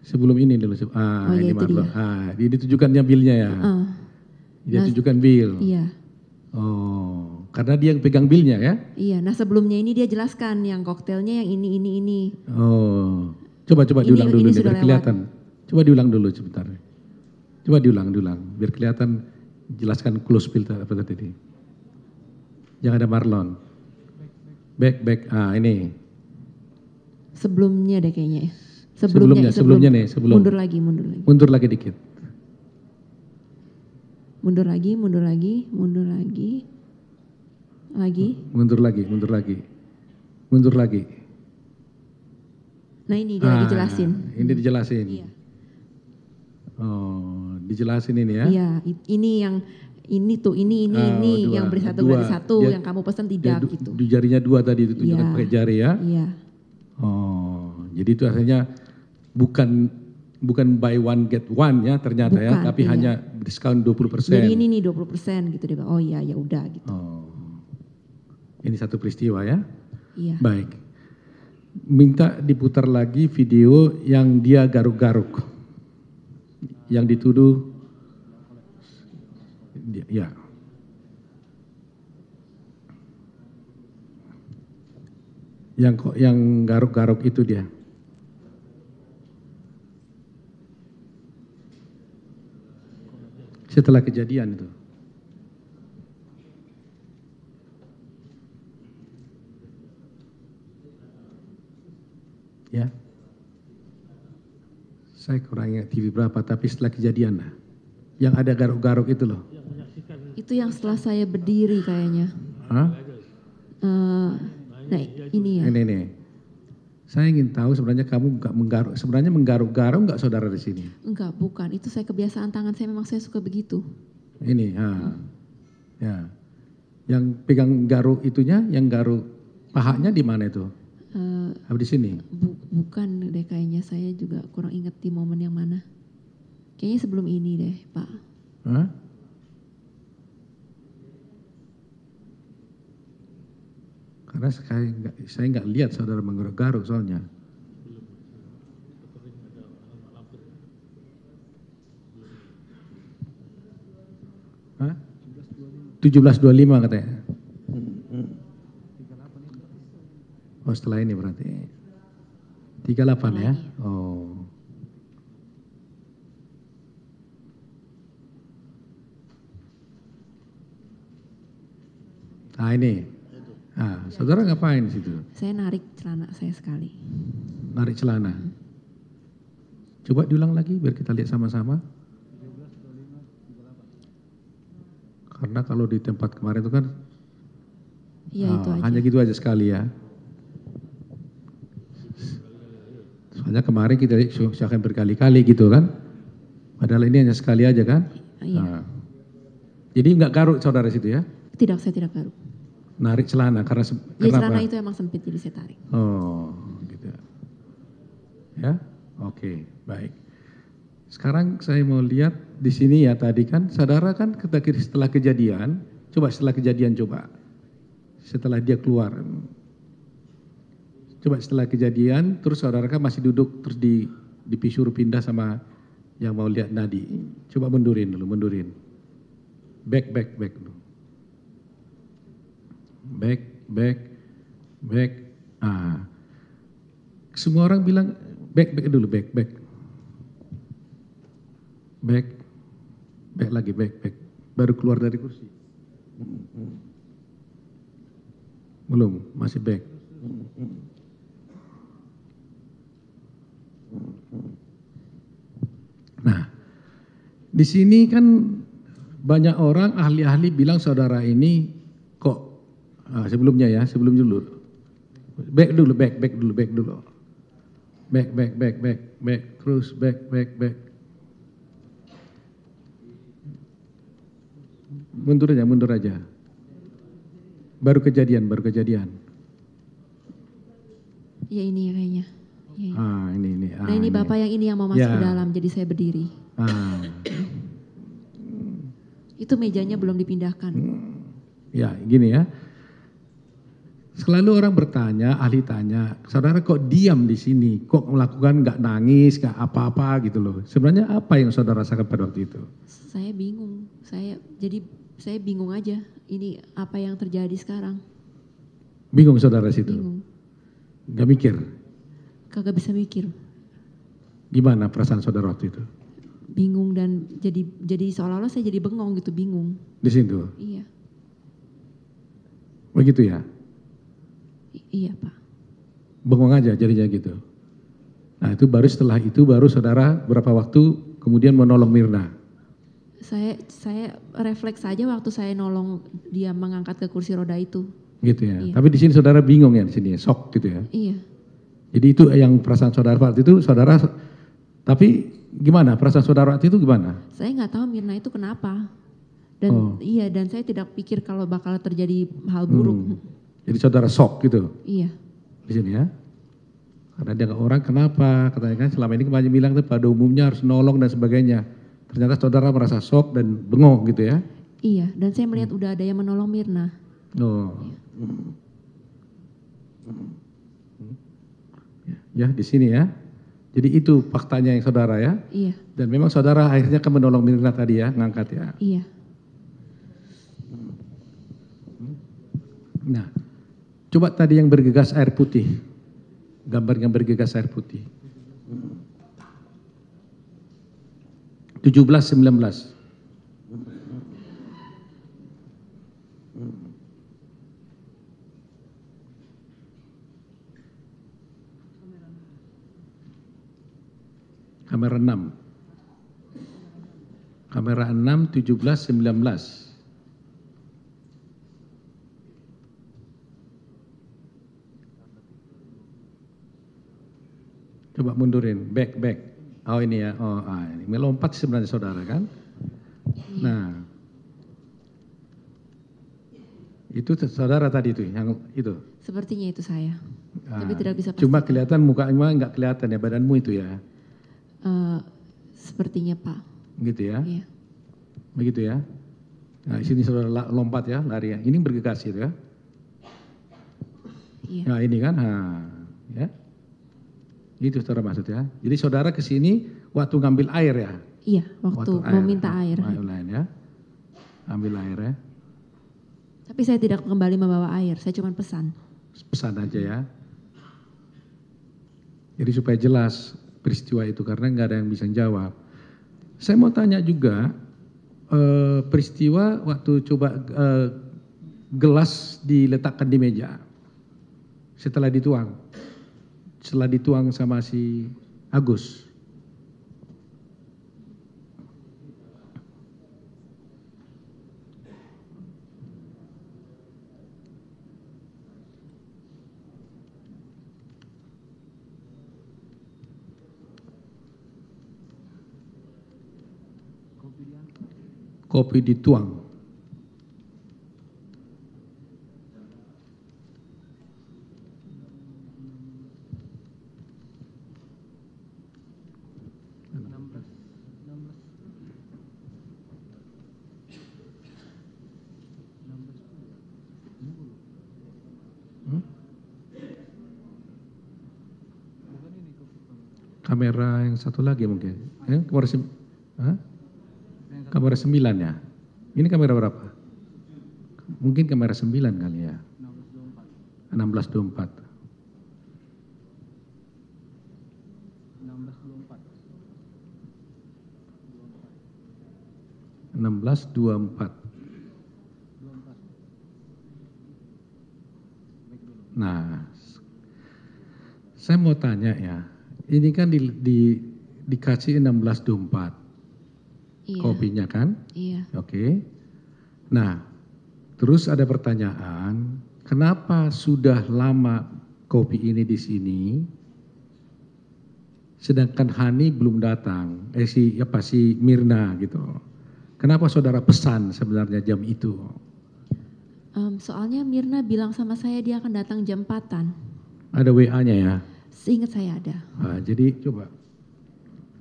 sebelum ini dulu ah oh, iya, ini Dia. ah ditujukannya bilnya ya ah. dia nah, tunjukkan bil iya oh karena dia yang pegang bilnya ya iya nah sebelumnya ini dia jelaskan yang koktelnya yang ini ini ini oh coba coba diulang dulu ini biar kelihatan coba diulang dulu sebentar coba diulang diulang biar kelihatan jelaskan close bill apa tadi yang ada Marlon back back ah ini sebelumnya deh kayaknya sebelumnya sebelumnya nih sebelum mundur lagi mundur lagi mundur lagi dikit mundur lagi mundur lagi mundur lagi lagi mundur lagi mundur lagi mundur lagi nah ini dia ah, jelasin. ini dijelasin iya. oh dijelasin ini ya iya ini yang ini tuh ini ini oh, ini dua, yang beri satu dua. satu ya, yang kamu pesan tidak ya, gitu. Di jarinya dua tadi itu ya, pakai jari ya. Iya. Oh, jadi itu akhirnya bukan bukan buy one get one ya ternyata ya, bukan, ya, tapi iya. hanya diskon 20%. Jadi ini nih 20% gitu dia. Oh iya ya udah gitu. Oh. Ini satu peristiwa ya. Iya. Baik. Minta diputar lagi video yang dia garuk-garuk. Yang dituduh ya. Yang kok yang garuk-garuk itu dia. setelah kejadian itu ya saya kurangnya TV berapa tapi setelah kejadian yang ada garuk-garuk itu loh itu yang setelah saya berdiri kayaknya Hah? Uh, nah ini ya ini, ini. Saya ingin tahu sebenarnya kamu enggak menggaruk, sebenarnya menggaruk-garuk enggak saudara di sini? Enggak, bukan. Itu saya kebiasaan tangan saya memang saya suka begitu. Ini, ha. Hmm. ya. Yang pegang garuk itunya, yang garuk pahanya di mana itu? Uh, eh, di sini? Bu, bukan deh kayaknya saya juga kurang ingat di momen yang mana. Kayaknya sebelum ini deh, Pak. Hah? karena saya nggak saya lihat saudara menggaruk garuk soalnya tujuh belas dua lima katanya oh setelah ini berarti tiga delapan ya oh nah ini saudara ngapain di situ saya narik celana saya sekali narik celana coba diulang lagi biar kita lihat sama-sama karena kalau di tempat kemarin itu kan ya, oh, itu ah, aja. hanya gitu aja sekali ya soalnya kemarin kita akan berkali-kali gitu kan padahal ini hanya sekali aja kan iya. nah. jadi nggak garuk saudara situ ya tidak saya tidak garuk narik celana karena ya, celana itu emang sempit jadi saya tarik. Oh, gitu. Ya, oke, okay, baik. Sekarang saya mau lihat di sini ya tadi kan saudara kan setelah kejadian, coba setelah kejadian coba. Setelah dia keluar. Coba setelah kejadian terus saudara kan masih duduk terus di dipisur pindah sama yang mau lihat nadi. Coba mundurin dulu, mundurin. Back back back dulu back back back ah semua orang bilang back back dulu back back back back lagi back back baru keluar dari kursi belum masih back nah di sini kan banyak orang ahli-ahli bilang saudara ini Ah, sebelumnya ya sebelum dulu back dulu back back dulu back dulu back back back back back terus back back back mundur aja mundur aja baru kejadian baru kejadian ya ini ya, kayaknya ya, ya, ah ini ini ah, nah ini, ini bapak yang ini yang mau masuk ya. ke dalam jadi saya berdiri ah. itu mejanya belum dipindahkan hmm. ya gini ya selalu orang bertanya ahli tanya saudara kok diam di sini kok melakukan nggak nangis nggak apa apa gitu loh sebenarnya apa yang saudara rasakan pada waktu itu saya bingung saya jadi saya bingung aja ini apa yang terjadi sekarang bingung saudara situ bingung. Gak mikir kagak bisa mikir gimana perasaan saudara waktu itu bingung dan jadi jadi seolah-olah saya jadi bengong gitu bingung di situ iya begitu oh, ya iya pak bengong aja jadinya gitu nah itu baru setelah itu baru saudara berapa waktu kemudian menolong mirna saya saya refleks aja waktu saya nolong dia mengangkat ke kursi roda itu gitu ya iya. tapi di sini saudara bingung ya di sini shock gitu ya iya jadi itu yang perasaan saudara waktu itu saudara tapi gimana perasaan saudara waktu itu gimana? Saya nggak tahu Mirna itu kenapa. Dan oh. iya dan saya tidak pikir kalau bakal terjadi hal buruk. Hmm. Jadi saudara sok gitu? Iya. Di sini ya? Karena dia orang kenapa? Katanya kan selama ini kemarin bilang tuh pada umumnya harus nolong dan sebagainya. Ternyata saudara merasa sok dan bengong gitu ya? Iya, dan saya melihat hmm. udah ada yang menolong Mirna. Oh. Ya, ya di sini ya. Jadi itu faktanya yang saudara ya. Iya. Dan memang saudara akhirnya kan menolong Mirna tadi ya, ngangkat ya. Iya. Nah, Coba tadi yang bergegas air putih. Gambar yang bergegas air putih. 17 19. Kamera 6. Kamera 6 17 19. coba mundurin back back oh ini ya oh ah, ini melompat sebenarnya saudara kan nah itu saudara tadi itu yang itu sepertinya itu saya ah, tapi tidak bisa cuma kelihatan muka mukanya nggak kelihatan ya badanmu itu ya uh, sepertinya pak begitu ya iya. begitu ya nah sini saudara lompat ya lari ya ini bergegas itu ya iya. nah ini kan ha, ya itu saudara maksud ya. Jadi saudara ke sini waktu ngambil air ya? Iya, waktu, waktu air. mau minta air. Ambil air ya. Ambil air ya. Tapi saya tidak kembali membawa air, saya cuma pesan. Pesan aja ya. Jadi supaya jelas peristiwa itu karena nggak ada yang bisa jawab. Saya mau tanya juga eh, peristiwa waktu coba eh, gelas diletakkan di meja setelah dituang setelah dituang sama si agus kopi dituang kamera yang satu lagi mungkin eh, kamera sembilan ya ini kamera berapa mungkin kamera sembilan kali ya 1624 1624 nah saya mau tanya ya ini kan di, di, dikasih 1624 iya. kopinya kan? Iya. Oke. Okay. Nah, terus ada pertanyaan, kenapa sudah lama kopi ini di sini, sedangkan Hani belum datang, eh si apa si Mirna gitu. Kenapa saudara pesan sebenarnya jam itu? Um, soalnya Mirna bilang sama saya dia akan datang jam 4 Ada WA-nya ya? Seingat saya ada. Nah, jadi coba.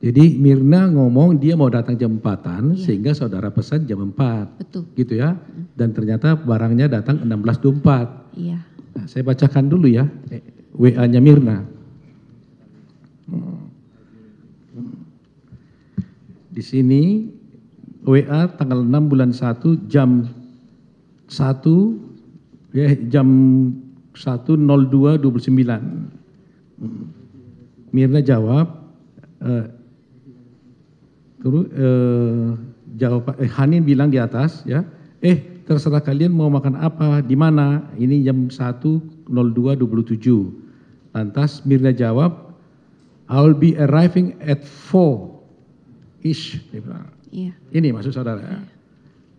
Jadi Mirna ngomong dia mau datang jam 4 iya. sehingga saudara pesan jam 4. Betul. Gitu ya. Dan ternyata barangnya datang 16.24. Iya. Nah, saya bacakan dulu ya eh, WA-nya Mirna. Di sini WA tanggal 6 bulan 1 jam 1 ya, eh, jam 1.02.29. Hmm. mirna jawab eh, eh, jawab eh, hanin bilang di atas ya eh terserah kalian mau makan apa di mana ini jam 1.02.27 lantas mirna jawab I'll be arriving at 4 ish dia iya. Ini maksud saudara. Ya.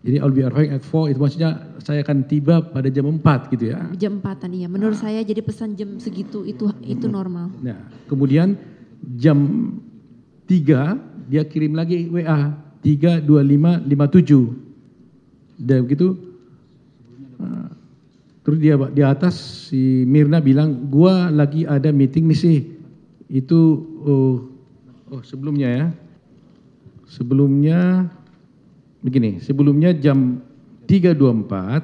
Jadi I'll be arriving at 4 itu maksudnya saya akan tiba pada jam 4 gitu ya. Jam 4-an iya. Menurut nah. saya jadi pesan jam segitu itu itu hmm. normal. Nah, kemudian jam 3 dia kirim lagi WA 32557. Dan begitu ah, terus dia di atas si Mirna bilang gua lagi ada meeting nih sih. Itu oh, oh sebelumnya ya. Sebelumnya begini sebelumnya jam tiga dua empat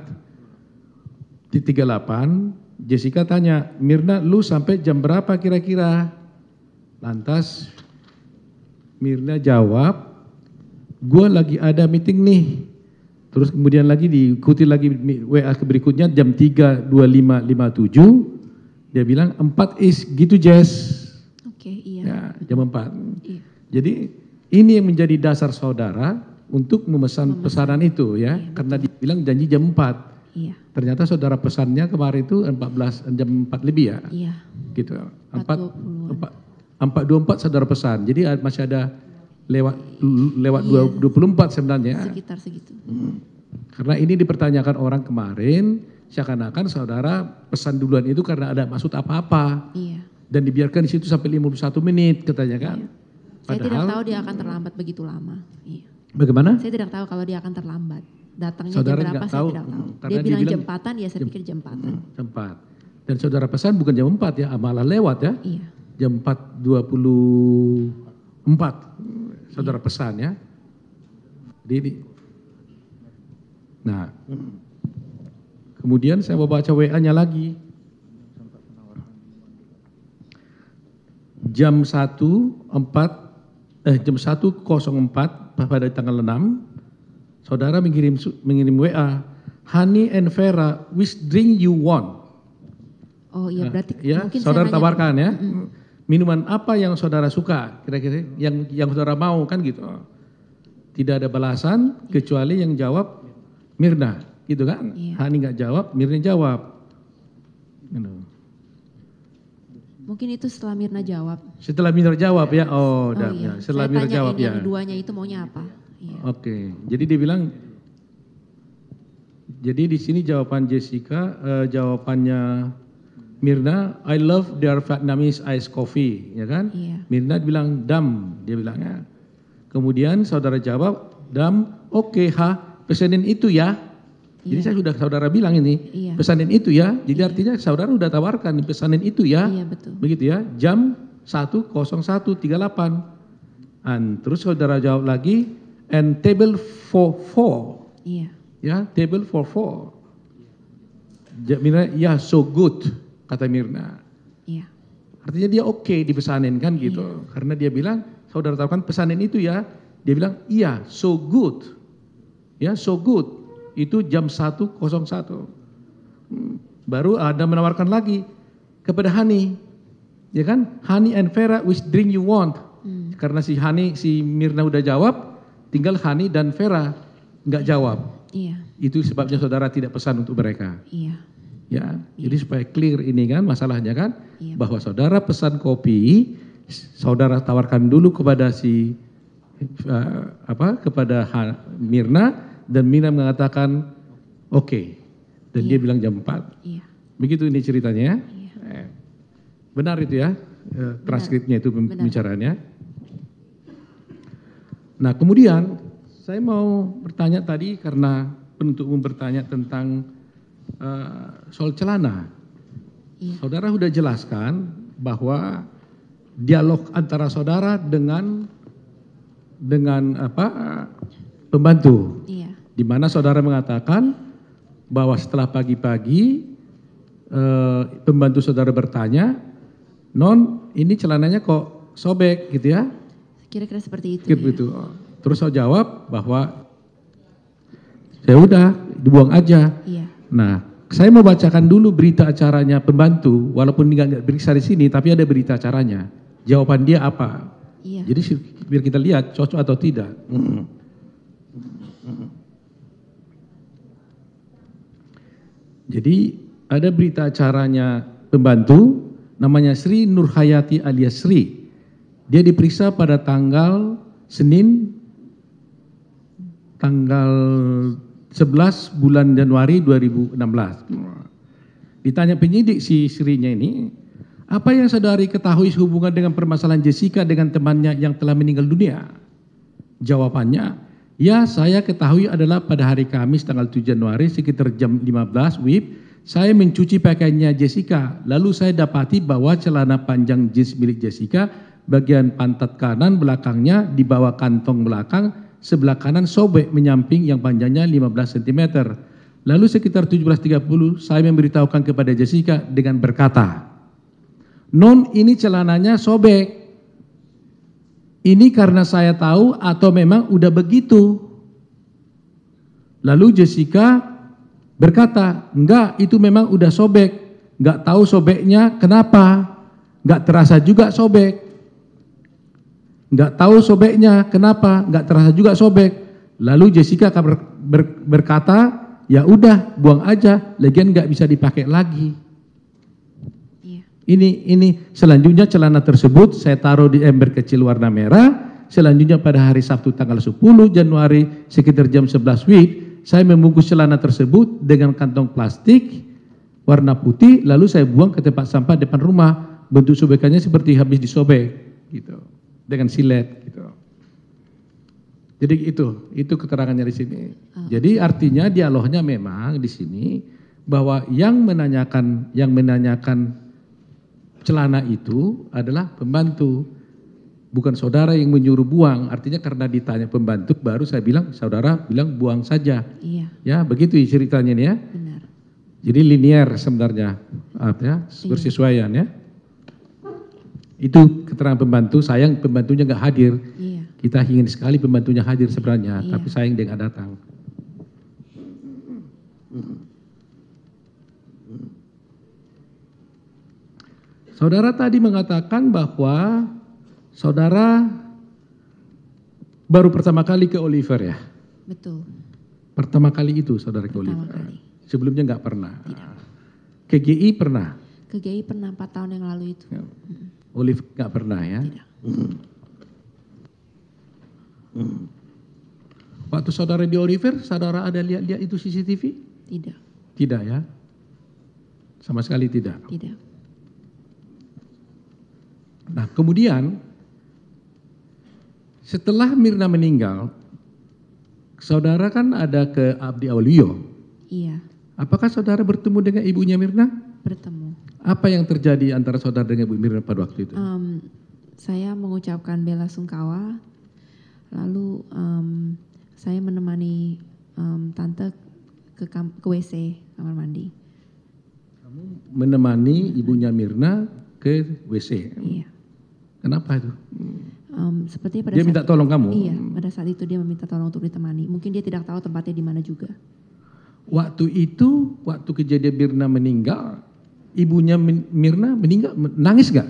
di tiga delapan jessica tanya mirna lu sampai jam berapa kira kira lantas mirna jawab gue lagi ada meeting nih terus kemudian lagi diikuti lagi WA berikutnya jam 3.25.57 dia bilang 4 is gitu Jess oke okay, iya ya, jam 4 iya. jadi ini yang menjadi dasar saudara untuk memesan pesanan itu ya, iya, karena dibilang janji jam 4. Iya. Ternyata saudara pesannya kemarin itu 14 jam 4 lebih ya? Iya. Gitu. 4 4 24 saudara pesan. Jadi eh, masih ada lewat lewat iya. 24 sebenarnya. Sekitar segitu. Hmm. Karena ini dipertanyakan orang kemarin, seakan-akan saudara pesan duluan itu karena ada maksud apa-apa. Iya. Dan dibiarkan di situ sampai 51 menit katanya kan. Iya. Padahal, Saya tidak tahu dia akan terlambat begitu lama. Iya. Bagaimana? Saya tidak tahu kalau dia akan terlambat. Datangnya saudara jam berapa saya tahu, tidak tahu. Karena dia dia bilang, jam 4 ya saya jam, pikir jam 4-an. Hmm, jam 4. Dan saudara pesan bukan jam 4 ya, malah lewat ya. Iya. Jam 4.24 saudara iya. pesan ya. Jadi ini. Nah, kemudian saya mau baca WA-nya lagi. Jam 1, 4, Eh, jam 1.04 pada tanggal 6 saudara mengirim mengirim WA Hani and Vera which drink you want oh iya nah, berarti ya, mungkin saudara saya tawarkan ya mm -hmm. minuman apa yang saudara suka kira-kira yang yang saudara mau kan gitu tidak ada balasan kecuali yang jawab Mirna gitu kan yeah. Hani nggak jawab Mirna jawab you gitu. know. Mungkin itu setelah Mirna jawab. Setelah Mirna jawab ya? Oh, oh iya. Ya. Setelah Saya Mirna jawab ya. duanya itu maunya apa. Iya. Oke, okay. jadi dia bilang, jadi di sini jawaban Jessica, uh, jawabannya Mirna, I love their Vietnamese ice coffee, ya kan? Iya. Mirna bilang dam, dia bilangnya. Kemudian saudara jawab, dam, oke okay, ha, pesenin itu ya. Jadi iya. saya sudah saudara bilang ini, iya. pesanin itu ya. Jadi iya. artinya saudara sudah tawarkan pesanin itu ya. Iya, betul. Begitu ya. Jam 1.01.38. And terus saudara jawab lagi and table for four. Iya. Ya, table for four. Mirna, ya so good kata Mirna. Iya. Artinya dia oke okay dipesanin kan iya. gitu. Iya. Karena dia bilang saudara tahu kan pesanin itu ya. Dia bilang iya so good. Ya so good itu jam 1.01. Hmm. Baru ada menawarkan lagi kepada Hani. Ya kan? Hani and Vera which drink you want? Hmm. Karena si Hani si Mirna udah jawab, tinggal Hani dan Vera nggak jawab. Iya. Itu sebabnya saudara tidak pesan untuk mereka. Iya. Ya, iya. jadi supaya clear ini kan masalahnya kan iya. bahwa saudara pesan kopi, saudara tawarkan dulu kepada si uh, apa kepada Han, Mirna dan Mina mengatakan oke dan dia iya. bilang jam 4 iya. begitu ini ceritanya iya. eh, benar itu ya eh, transkripnya itu pembicaraannya nah kemudian saya mau bertanya tadi karena penuntut umum bertanya tentang uh, soal celana saudara sudah jelaskan bahwa dialog antara saudara dengan dengan apa pembantu. Iya di mana saudara mengatakan bahwa setelah pagi pagi eh, pembantu saudara bertanya non ini celananya kok sobek gitu ya kira-kira seperti itu Kira-kira ya. Gitu. terus saya jawab bahwa saya udah dibuang aja iya. nah saya mau bacakan dulu berita acaranya pembantu walaupun nggak beriksa di sini tapi ada berita acaranya jawaban dia apa iya. jadi biar kita lihat cocok atau tidak hmm. jadi ada berita acaranya pembantu namanya sri nurhayati alias sri dia diperiksa pada tanggal senin tanggal 11 bulan Januari 2016 ditanya penyidik si Srinya ini apa yang saudari ketahui hubungan dengan permasalahan Jessica dengan temannya yang telah meninggal dunia? Jawabannya, Ya, saya ketahui adalah pada hari Kamis tanggal 7 Januari sekitar jam 15 WIB, saya mencuci pakaiannya Jessica. Lalu saya dapati bahwa celana panjang jeans milik Jessica bagian pantat kanan belakangnya di bawah kantong belakang sebelah kanan sobek menyamping yang panjangnya 15 cm. Lalu sekitar 17.30 saya memberitahukan kepada Jessica dengan berkata, "Non, ini celananya sobek." ini karena saya tahu atau memang udah begitu lalu Jessica berkata enggak itu memang udah sobek enggak tahu sobeknya kenapa enggak terasa juga sobek enggak tahu sobeknya kenapa enggak terasa juga sobek lalu Jessica ber, ber, berkata ya udah buang aja lagian enggak bisa dipakai lagi ini ini selanjutnya celana tersebut saya taruh di ember kecil warna merah selanjutnya pada hari Sabtu tanggal 10 Januari sekitar jam 11 WIB saya membungkus celana tersebut dengan kantong plastik warna putih lalu saya buang ke tempat sampah depan rumah bentuk sobekannya seperti habis disobek gitu dengan silet gitu jadi itu itu keterangannya di sini oh. jadi artinya dialognya memang di sini bahwa yang menanyakan yang menanyakan celana itu adalah pembantu bukan saudara yang menyuruh buang artinya karena ditanya pembantu baru saya bilang saudara bilang buang saja iya. ya begitu ceritanya nih ya Benar. jadi linier sebenarnya artinya iya. bersesuaian ya itu keterangan pembantu sayang pembantunya nggak hadir iya. kita ingin sekali pembantunya hadir sebenarnya iya. tapi sayang dia nggak datang mm-hmm. saudara tadi mengatakan bahwa saudara baru pertama kali ke Oliver ya? Betul. Pertama kali itu saudara ke Oliver? Kali. Sebelumnya nggak pernah? Tidak. Ke pernah? Ke pernah 4 tahun yang lalu itu. Ya. Oliver nggak pernah ya? Tidak. Waktu saudara di Oliver, saudara ada lihat-lihat itu CCTV? Tidak. Tidak ya? Sama sekali tidak? Tidak. Nah kemudian setelah Mirna meninggal, saudara kan ada ke Abdi Aulio. Iya. Apakah saudara bertemu dengan ibunya Mirna? Bertemu. Apa yang terjadi antara saudara dengan ibu Mirna pada waktu itu? Um, saya mengucapkan bela sungkawa, lalu um, saya menemani um, tante ke, ke WC kamar mandi. Kamu menemani ibunya Mirna ke WC? Iya. Kenapa itu? Um, sepertinya pada dia saat minta tolong kamu. Iya, pada saat itu dia meminta tolong untuk ditemani. Mungkin dia tidak tahu tempatnya di mana juga. Waktu itu, waktu kejadian Mirna meninggal, ibunya Mirna meninggal, nangis gak?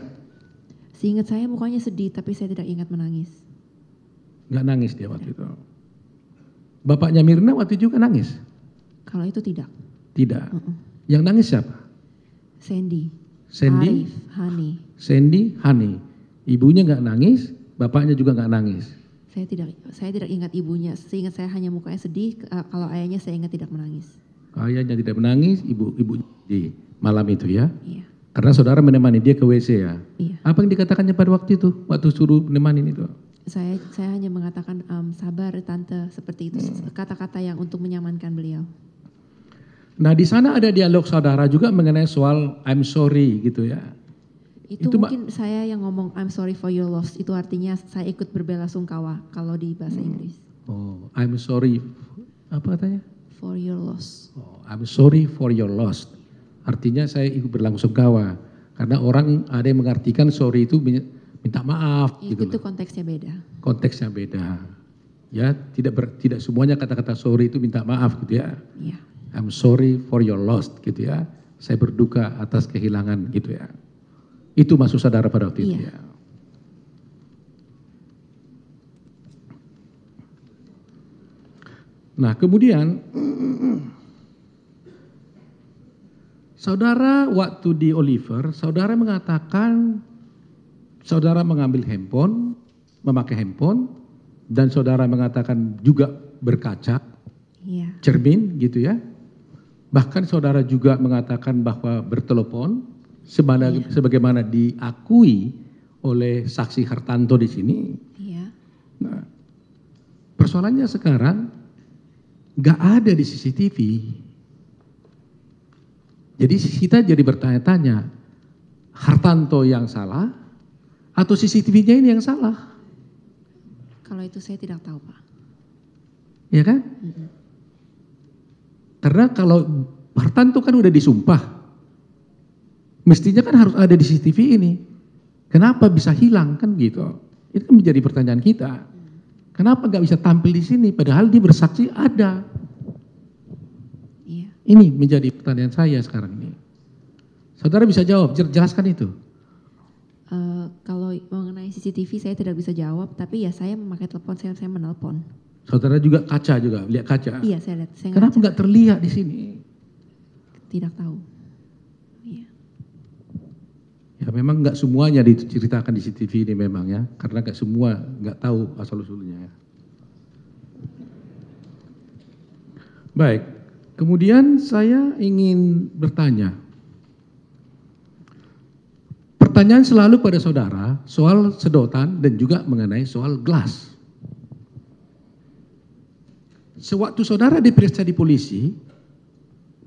Seingat saya mukanya sedih, tapi saya tidak ingat menangis. Gak nangis dia waktu tidak. itu. Bapaknya Mirna waktu itu juga nangis. Kalau itu tidak. Tidak. Uh -uh. Yang nangis siapa? Sandy. Sandy. Arif, Hani. Sandy, Hani ibunya nggak nangis bapaknya juga nggak nangis saya tidak saya tidak ingat ibunya seingat saya hanya mukanya sedih eh, kalau ayahnya saya ingat tidak menangis ayahnya tidak menangis ibu ibu di malam itu ya iya. karena saudara menemani dia ke wc ya iya. apa yang dikatakannya pada waktu itu waktu suruh menemani itu saya saya hanya mengatakan um, sabar tante seperti itu hmm. kata-kata yang untuk menyamankan beliau nah di sana ada dialog saudara juga mengenai soal I'm sorry gitu ya itu, itu mungkin saya yang ngomong I'm sorry for your loss itu artinya saya ikut berbela sungkawa kalau di bahasa hmm. Inggris. Oh, I'm sorry apa katanya? For your loss. Oh, I'm sorry for your loss. Artinya saya ikut berlangsung berlangsungkawa karena orang ada yang mengartikan sorry itu minta maaf itu, gitu. Itu lah. konteksnya beda. Konteksnya beda. Ya, tidak ber, tidak semuanya kata-kata sorry itu minta maaf gitu ya. Iya. I'm sorry for your loss gitu ya. Saya berduka atas kehilangan gitu ya itu maksud saudara pada waktu itu iya. ya nah kemudian saudara waktu di Oliver saudara mengatakan saudara mengambil handphone memakai handphone dan saudara mengatakan juga berkaca iya. cermin gitu ya bahkan saudara juga mengatakan bahwa bertelepon Iya. sebagaimana diakui oleh saksi hartanto di sini iya. Nah, persoalannya sekarang nggak ada di CCTV jadi kita jadi bertanya-tanya hartanto yang salah atau CCTV-nya ini yang salah kalau itu saya tidak tahu pak ya kan mm -hmm. karena kalau hartanto kan udah disumpah mestinya kan harus ada di CCTV ini kenapa bisa hilang kan gitu itu kan menjadi pertanyaan kita kenapa nggak bisa tampil di sini padahal dia bersaksi ada iya. ini menjadi pertanyaan saya sekarang ini saudara bisa jawab jelaskan itu uh, kalau mengenai CCTV saya tidak bisa jawab tapi ya saya memakai telepon saya saya menelpon saudara juga kaca juga lihat kaca iya saya lihat saya kenapa nggak terlihat di sini tidak tahu memang nggak semuanya diceritakan di CCTV ini memang ya karena nggak semua nggak tahu asal usulnya ya. Baik, kemudian saya ingin bertanya. Pertanyaan selalu pada saudara soal sedotan dan juga mengenai soal gelas. Sewaktu saudara diperiksa di polisi,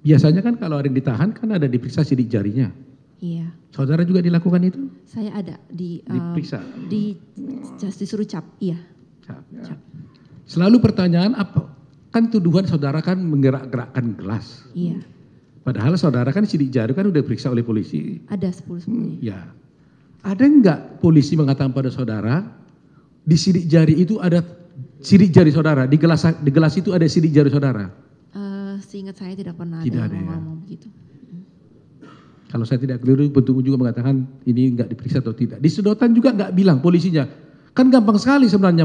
biasanya kan kalau ada yang ditahan kan ada diperiksa sidik jarinya. Iya. Saudara juga dilakukan itu? Saya ada di uh, diperiksa. Di disuruh cap, iya. Cap, ya. cap. Selalu pertanyaan apa? Kan tuduhan saudara kan menggerak-gerakkan gelas. Iya. Padahal saudara kan sidik jari kan udah periksa oleh polisi. Ada sepuluh sepuluh. Hmm, ya. Ada enggak polisi mengatakan pada saudara di sidik jari itu ada sidik jari saudara, di gelas di gelas itu ada sidik jari saudara? Uh, seingat saya tidak pernah tidak ada, ada yang ngomong begitu kalau saya tidak keliru bentuk juga mengatakan ini nggak diperiksa atau tidak di sedotan juga nggak bilang polisinya kan gampang sekali sebenarnya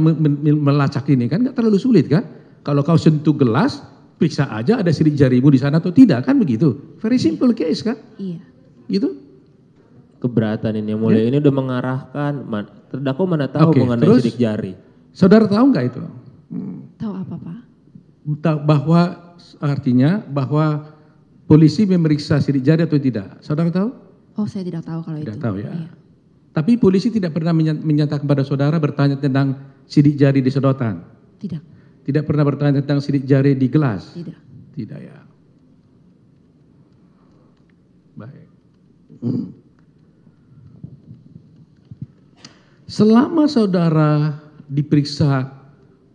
melacak ini kan nggak terlalu sulit kan kalau kau sentuh gelas periksa aja ada sidik jarimu di sana atau tidak kan begitu very simple case kan iya gitu keberatan ini mulai ya. ini udah mengarahkan terdakwa mana tahu okay, mengenai terus, sidik jari saudara tahu nggak itu hmm. tahu apa pak bahwa artinya bahwa polisi memeriksa sidik jari atau tidak? Saudara tahu? Oh, saya tidak tahu kalau tidak itu. Tidak tahu ya. Iya. Tapi polisi tidak pernah menyatakan kepada saudara bertanya tentang sidik jari di sedotan. Tidak. Tidak pernah bertanya tentang sidik jari di gelas. Tidak. Tidak ya. Baik. Selama saudara diperiksa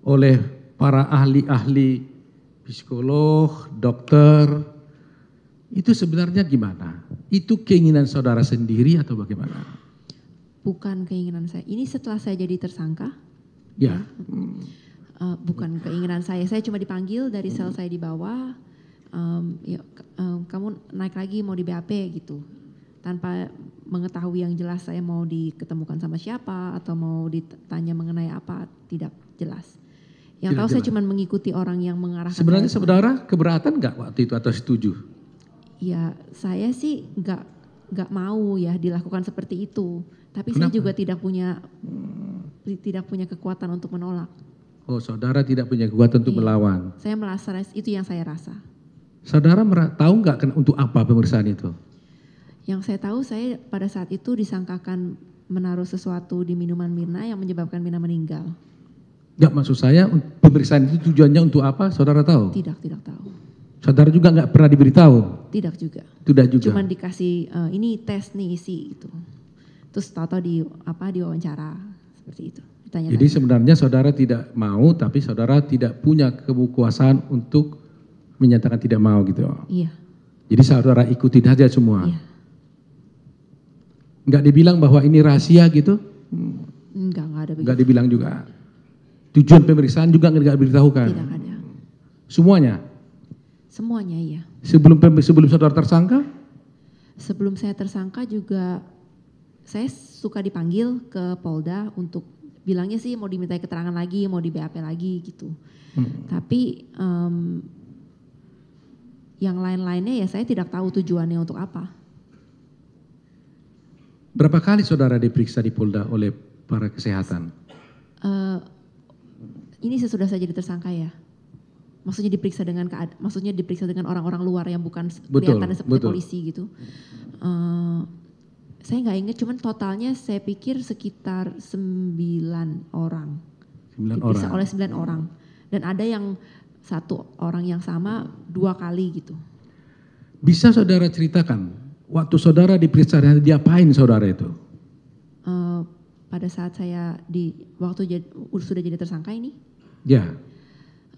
oleh para ahli-ahli psikolog, dokter, itu sebenarnya gimana? Itu keinginan saudara sendiri atau bagaimana? Bukan keinginan saya. Ini setelah saya jadi tersangka. Ya. Hmm. Uh, bukan keinginan saya. Saya cuma dipanggil dari sel saya di bawah. Um, ya, um, kamu naik lagi mau di BAP gitu. Tanpa mengetahui yang jelas saya mau diketemukan sama siapa atau mau ditanya mengenai apa tidak jelas. Yang tahu saya cuma mengikuti orang yang mengarahkan. Sebenarnya saudara keberatan nggak waktu itu atau setuju? ya saya sih nggak nggak mau ya dilakukan seperti itu. Tapi Kenapa? saya juga tidak punya tidak punya kekuatan untuk menolak. Oh, saudara tidak punya kekuatan untuk iya. melawan. Saya merasa itu yang saya rasa. Saudara tahu nggak untuk apa pemeriksaan itu? Yang saya tahu saya pada saat itu disangkakan menaruh sesuatu di minuman Mirna yang menyebabkan Mirna meninggal. Enggak maksud saya pemeriksaan itu tujuannya untuk apa? Saudara tahu? Tidak, tidak tahu. Saudara juga nggak pernah diberitahu? Tidak juga. Tidak juga. Cuman dikasih uh, ini tes nih isi itu, Terus tahu di apa di wawancara seperti itu. Ditanya Jadi sebenarnya saudara tidak mau tapi saudara tidak punya kekuasaan untuk menyatakan tidak mau gitu. Iya. Jadi saudara ikutin aja semua. Iya. Enggak dibilang bahwa ini rahasia gitu? Enggak, enggak ada. Enggak dibilang juga. Tujuan pemeriksaan juga enggak diberitahukan. Tidak ada. Semuanya? Semuanya iya. Sebelum sebelum saudara tersangka? Sebelum saya tersangka juga saya suka dipanggil ke Polda untuk bilangnya sih mau diminta keterangan lagi, mau di BAP lagi gitu. Hmm. Tapi um, yang lain-lainnya ya saya tidak tahu tujuannya untuk apa. Berapa kali saudara diperiksa di Polda oleh para kesehatan? Uh, ini sesudah saya jadi tersangka ya maksudnya diperiksa dengan maksudnya diperiksa dengan orang-orang luar yang bukan betul, seperti betul. polisi gitu. Uh, saya nggak inget, cuman totalnya saya pikir sekitar sembilan orang. Sembilan diperiksa oleh sembilan orang. Dan ada yang satu orang yang sama dua kali gitu. Bisa saudara ceritakan waktu saudara diperiksa diapain saudara itu? Uh, pada saat saya di waktu jad, sudah jadi tersangka ini? Ya.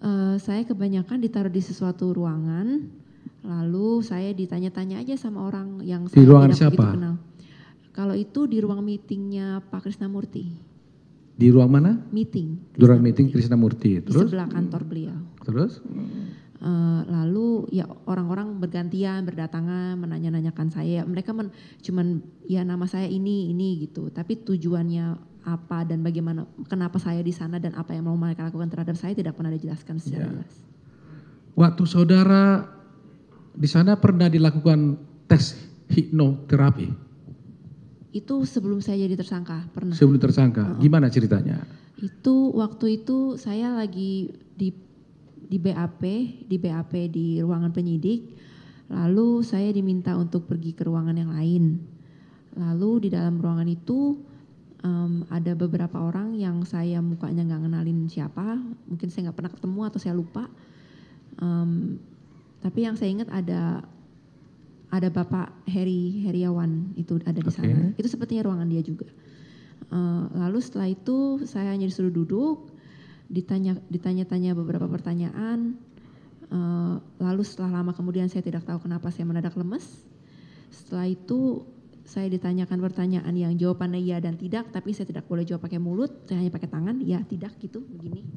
Eh, saya kebanyakan ditaruh di sesuatu ruangan lalu saya ditanya-tanya aja sama orang yang saya di ruangan tidak siapa? begitu kenal. Kalau itu di ruang meetingnya Pak Murti. Di ruang mana? Meeting. Di Ruang meeting Krisnamurti. Terus? Di sebelah kantor beliau. Terus? Uh, lalu ya orang-orang bergantian berdatangan menanya-nanyakan saya. Mereka men, cuman ya nama saya ini ini gitu. Tapi tujuannya apa dan bagaimana kenapa saya di sana dan apa yang mau mereka lakukan terhadap saya tidak pernah dijelaskan secara ya. jelas. Waktu saudara di sana pernah dilakukan tes hipnoterapi? Itu sebelum saya jadi tersangka, pernah. Sebelum tersangka. Oh. Gimana ceritanya? Itu waktu itu saya lagi di di BAP, di BAP di ruangan penyidik. Lalu saya diminta untuk pergi ke ruangan yang lain. Lalu di dalam ruangan itu ada beberapa orang yang saya mukanya nggak kenalin siapa mungkin saya nggak pernah ketemu atau saya lupa um, tapi yang saya ingat ada ada bapak Heri Heriawan itu ada di okay. sana itu sepertinya ruangan dia juga uh, lalu setelah itu saya hanya disuruh duduk ditanya ditanya-tanya beberapa pertanyaan uh, lalu setelah lama kemudian saya tidak tahu kenapa saya mendadak lemes setelah itu saya ditanyakan pertanyaan yang jawabannya iya dan tidak, tapi saya tidak boleh jawab pakai mulut, saya hanya pakai tangan, ya tidak gitu, begini.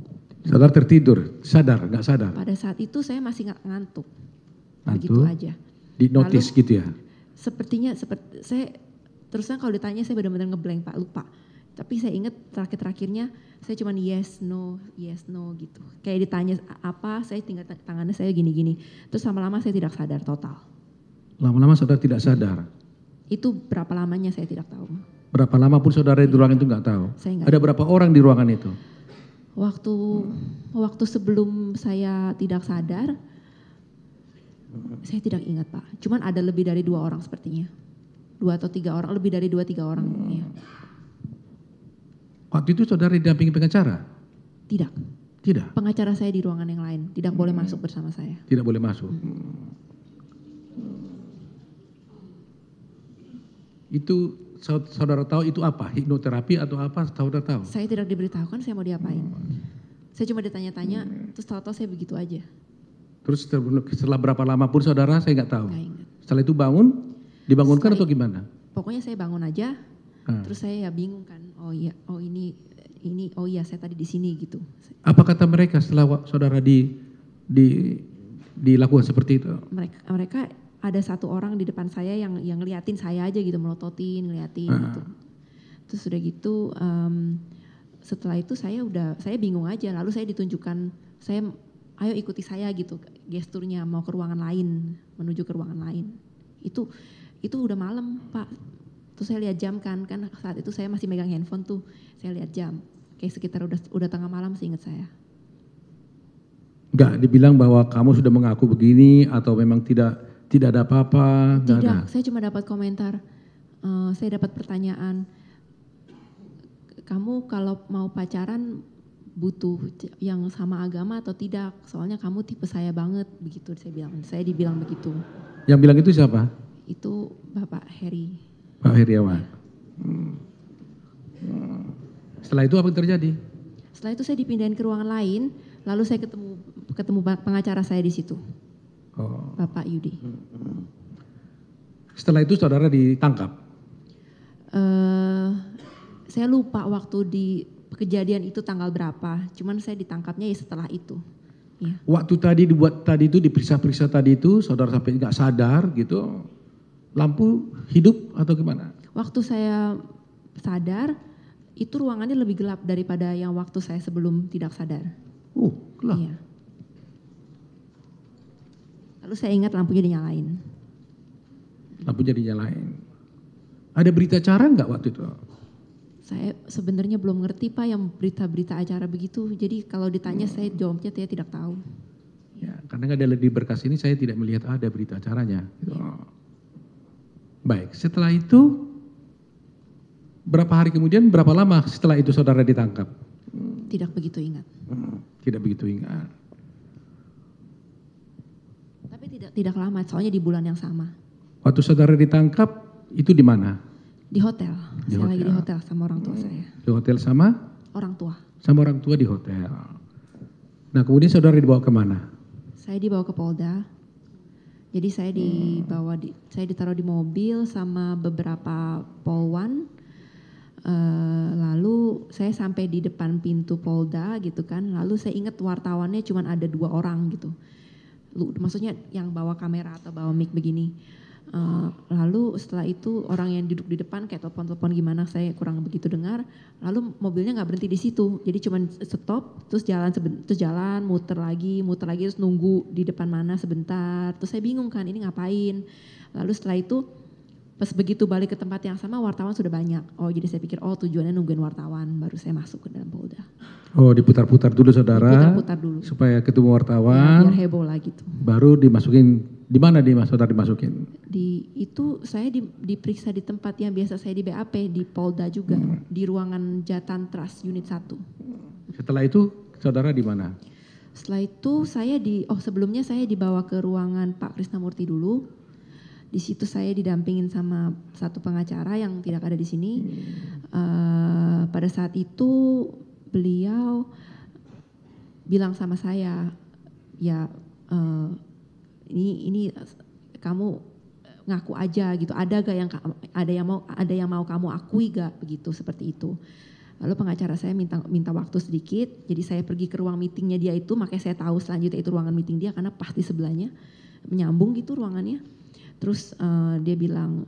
Sadar tertidur, sadar, nggak sadar. Pada saat itu saya masih nggak ngantuk, ngantuk, begitu aja. Di notice gitu ya? Sepertinya seperti saya terusnya kalau ditanya saya benar-benar ngeblank pak, lupa. Tapi saya ingat terakhir-terakhirnya saya cuma yes no yes no gitu. Kayak ditanya apa, saya tinggal tangannya saya gini-gini. Terus lama-lama saya tidak sadar total. Lama-lama saudara tidak sadar. Itu berapa lamanya saya tidak tahu. Berapa lama pun saudara di ruangan itu nggak tahu. Saya enggak. Ada berapa orang di ruangan itu? Waktu waktu sebelum saya tidak sadar, saya tidak ingat pak. Cuman ada lebih dari dua orang sepertinya, dua atau tiga orang, lebih dari dua tiga orang. Hmm. Ya. Waktu itu saudara didampingi pengacara? Tidak. Tidak. Pengacara saya di ruangan yang lain, tidak hmm. boleh masuk bersama saya. Tidak boleh masuk. Hmm. itu saudara tahu itu apa hipnoterapi atau apa saudara tahu saya tidak diberitahukan saya mau diapain hmm. saya cuma ditanya-tanya terus tahu-tahu saya begitu aja terus setelah berapa lama pun saudara saya nggak tahu gak setelah itu bangun dibangunkan setelah, atau gimana pokoknya saya bangun aja hmm. terus saya ya bingung kan oh iya oh ini ini oh iya saya tadi di sini gitu apa kata mereka setelah saudara di di dilakukan seperti itu mereka mereka ada satu orang di depan saya yang yang ngeliatin saya aja gitu melototin ngeliatin uh gitu terus sudah gitu um, setelah itu saya udah saya bingung aja lalu saya ditunjukkan saya ayo ikuti saya gitu gesturnya mau ke ruangan lain menuju ke ruangan lain itu itu udah malam pak terus saya lihat jam kan kan saat itu saya masih megang handphone tuh saya lihat jam kayak sekitar udah udah tengah malam sih ingat saya Enggak, dibilang bahwa kamu sudah mengaku begini atau memang tidak tidak ada apa-apa tidak saya cuma dapat komentar eh, saya dapat pertanyaan kamu kalau mau pacaran butuh yang sama agama atau tidak soalnya kamu tipe saya banget begitu saya bilang saya dibilang begitu yang bilang itu siapa itu bapak Heri Pak Heriawan ya. hmm. setelah itu apa yang terjadi setelah itu saya dipindahin ke ruangan lain lalu saya ketemu ketemu pengacara saya di situ Oh. bapak yudi setelah itu saudara ditangkap eh, saya lupa waktu di kejadian itu tanggal berapa cuman saya ditangkapnya ya setelah itu iya. waktu tadi dibuat tadi itu diperiksa periksa tadi itu saudara sampai nggak sadar gitu lampu hidup atau gimana waktu saya sadar itu ruangannya lebih gelap daripada yang waktu saya sebelum tidak sadar. Oh, gelap. Iya lalu saya ingat lampunya dinyalain lampunya dinyalain ada berita acara nggak waktu itu saya sebenarnya belum ngerti pak yang berita-berita acara begitu jadi kalau ditanya hmm. saya jawabnya saya tidak tahu ya karena nggak ada di berkas ini saya tidak melihat ada berita acaranya ya. Oh. baik setelah itu berapa hari kemudian berapa lama setelah itu saudara ditangkap tidak begitu ingat hmm. tidak begitu ingat tidak tidak lama, soalnya di bulan yang sama. Waktu saudara ditangkap itu di mana? Di hotel. Di saya hotel. lagi di hotel sama orang tua saya. Di hotel sama? Orang tua. Sama orang tua di hotel. Nah kemudian saudara dibawa kemana? Saya dibawa ke Polda. Jadi saya hmm. dibawa, di, saya ditaruh di mobil sama beberapa polwan. Uh, lalu saya sampai di depan pintu Polda gitu kan. Lalu saya ingat wartawannya cuma ada dua orang gitu maksudnya yang bawa kamera atau bawa mic begini Uh, lalu setelah itu orang yang duduk di depan kayak telepon-telepon gimana saya kurang begitu dengar. Lalu mobilnya nggak berhenti di situ, jadi cuma stop, terus jalan sebentar, terus jalan, muter lagi, muter lagi, terus nunggu di depan mana sebentar. Terus saya bingung kan, ini ngapain? Lalu setelah itu Pas begitu balik ke tempat yang sama wartawan sudah banyak. Oh jadi saya pikir oh tujuannya nungguin wartawan baru saya masuk ke dalam Polda. Oh diputar-putar dulu saudara. Diputar-putar dulu. Supaya ketemu wartawan. Ya, heboh lah gitu. Baru dimasukin di mana di saudara dimasukin? Di itu saya di, diperiksa di tempat yang biasa saya di BAP di Polda juga hmm. di ruangan Jatan Trust Unit 1. Setelah itu saudara di mana? Setelah itu saya di oh sebelumnya saya dibawa ke ruangan Pak Krisnamurti dulu di situ saya didampingin sama satu pengacara yang tidak ada di sini. Uh, pada saat itu beliau bilang sama saya, ya uh, ini ini kamu ngaku aja gitu. Ada gak yang ada yang mau ada yang mau kamu akui gak begitu seperti itu. Lalu pengacara saya minta minta waktu sedikit, jadi saya pergi ke ruang meetingnya dia itu, makanya saya tahu selanjutnya itu ruangan meeting dia karena pasti sebelahnya menyambung gitu ruangannya terus uh, dia bilang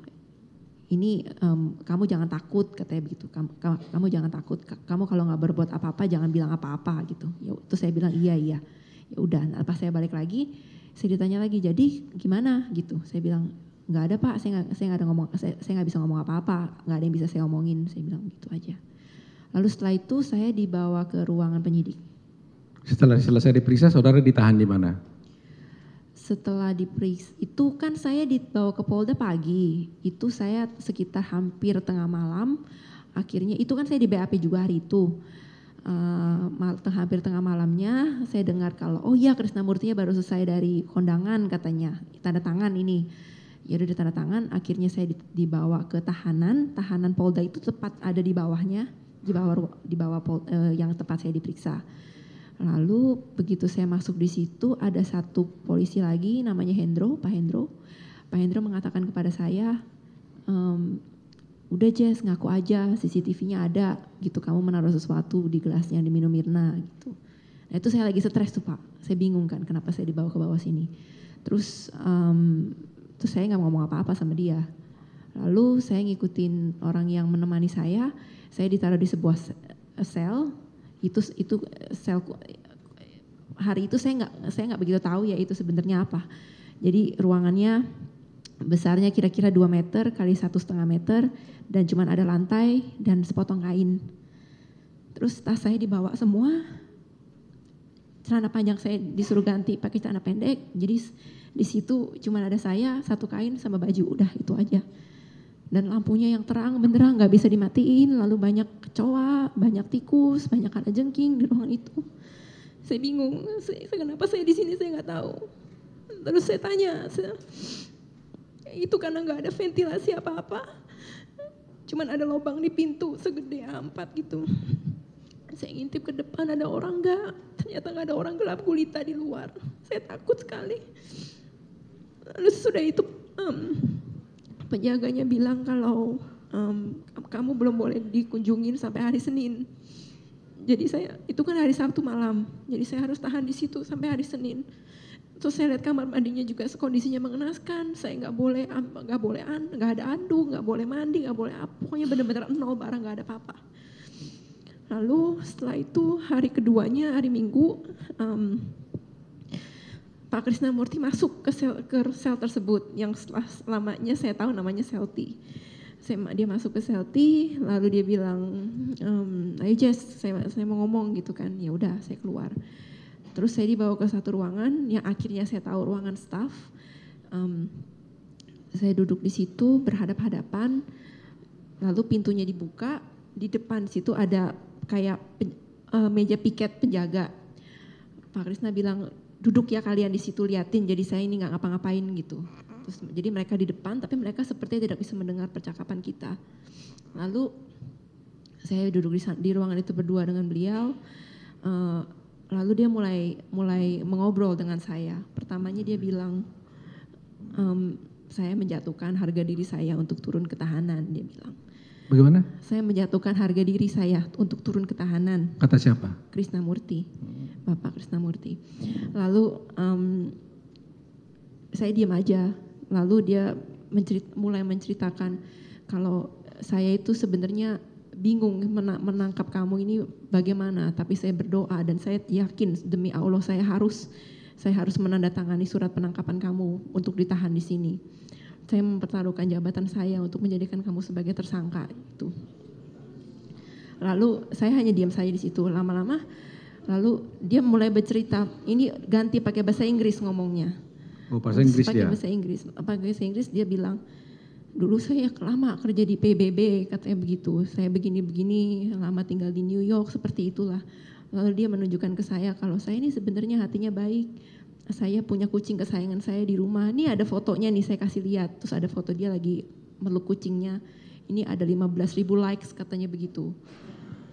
ini um, kamu jangan takut katanya begitu kamu, kamu kamu jangan takut kamu kalau nggak berbuat apa-apa jangan bilang apa-apa gitu ya terus saya bilang iya iya ya udah nah, pas saya balik lagi saya ditanya lagi jadi gimana gitu saya bilang nggak ada pak saya nggak saya nggak ada ngomong saya saya nggak bisa ngomong apa-apa nggak ada yang bisa saya omongin saya bilang gitu aja lalu setelah itu saya dibawa ke ruangan penyidik setelah selesai diperiksa saudara ditahan di mana setelah diperiksa itu kan saya dibawa ke Polda pagi itu saya sekitar hampir tengah malam akhirnya itu kan saya di BAP juga hari itu uh, eh, tengah hampir tengah malamnya saya dengar kalau oh ya Krisnamurtinya baru selesai dari kondangan katanya tanda tangan ini ya udah tanda tangan akhirnya saya dibawa ke tahanan tahanan Polda itu tepat ada di bawahnya di bawah di bawah pol, uh, yang tepat saya diperiksa lalu begitu saya masuk di situ ada satu polisi lagi namanya Hendro Pak Hendro Pak Hendro mengatakan kepada saya ehm, udah Jess ngaku aja CCTV-nya ada gitu kamu menaruh sesuatu di gelas yang diminum Mirna gitu nah itu saya lagi stres tuh Pak saya bingung kan kenapa saya dibawa ke bawah sini terus um, terus saya nggak ngomong apa-apa sama dia lalu saya ngikutin orang yang menemani saya saya ditaruh di sebuah sel itu itu sel hari itu saya nggak saya nggak begitu tahu ya itu sebenarnya apa jadi ruangannya besarnya kira-kira 2 meter kali satu setengah meter dan cuma ada lantai dan sepotong kain terus tas saya dibawa semua celana panjang saya disuruh ganti pakai celana pendek jadi di situ cuma ada saya satu kain sama baju udah itu aja dan lampunya yang terang benderang nggak bisa dimatiin lalu banyak kecoa banyak tikus banyak ada jengking di ruangan itu saya bingung saya, kenapa saya di sini saya nggak tahu terus saya tanya saya, itu karena nggak ada ventilasi apa-apa cuman ada lubang di pintu segede empat gitu saya ngintip ke depan ada orang nggak ternyata nggak ada orang gelap gulita di luar saya takut sekali lalu sudah itu um, penjaganya bilang kalau um, kamu belum boleh dikunjungin sampai hari Senin. Jadi saya itu kan hari Sabtu malam, jadi saya harus tahan di situ sampai hari Senin. Terus saya lihat kamar mandinya juga kondisinya mengenaskan, saya nggak boleh nggak boleh an nggak ada andu, nggak boleh mandi, nggak boleh apa, pokoknya benar-benar nol barang nggak ada apa-apa. Lalu setelah itu hari keduanya hari Minggu um, Pak murti masuk ke sel, ke sel tersebut yang setelah lamanya saya tahu namanya Selti. Saya, dia masuk ke Selti, lalu dia bilang, um, ayo Jess, saya, saya mau ngomong gitu kan, ya udah saya keluar. Terus saya dibawa ke satu ruangan yang akhirnya saya tahu ruangan staff. Um, saya duduk di situ berhadap-hadapan, lalu pintunya dibuka, di depan situ ada kayak pen, uh, meja piket penjaga. Pak Krisna bilang duduk ya kalian di situ liatin jadi saya ini nggak ngapa-ngapain gitu terus jadi mereka di depan tapi mereka seperti tidak bisa mendengar percakapan kita lalu saya duduk di, di ruangan itu berdua dengan beliau uh, lalu dia mulai mulai mengobrol dengan saya pertamanya dia bilang um, saya menjatuhkan harga diri saya untuk turun ke tahanan dia bilang bagaimana? Saya menjatuhkan harga diri saya untuk turun ke tahanan. Kata siapa? Murti, Bapak Murti. Lalu um, saya diam aja. Lalu dia mencerit, mulai menceritakan kalau saya itu sebenarnya bingung menangkap kamu ini bagaimana, tapi saya berdoa dan saya yakin demi Allah saya harus saya harus menandatangani surat penangkapan kamu untuk ditahan di sini saya mempertaruhkan jabatan saya untuk menjadikan kamu sebagai tersangka itu. Lalu saya hanya diam saja di situ lama-lama. Lalu dia mulai bercerita, ini ganti pakai bahasa Inggris ngomongnya. Oh, bahasa Inggris pakai dia. Bahasa Inggris. Pakai bahasa Inggris dia bilang, "Dulu saya lama kerja di PBB," katanya begitu. "Saya begini-begini, lama tinggal di New York, seperti itulah." Lalu dia menunjukkan ke saya kalau saya ini sebenarnya hatinya baik saya punya kucing kesayangan saya di rumah. Ini ada fotonya nih saya kasih lihat. Terus ada foto dia lagi meluk kucingnya. Ini ada 15 ribu likes katanya begitu.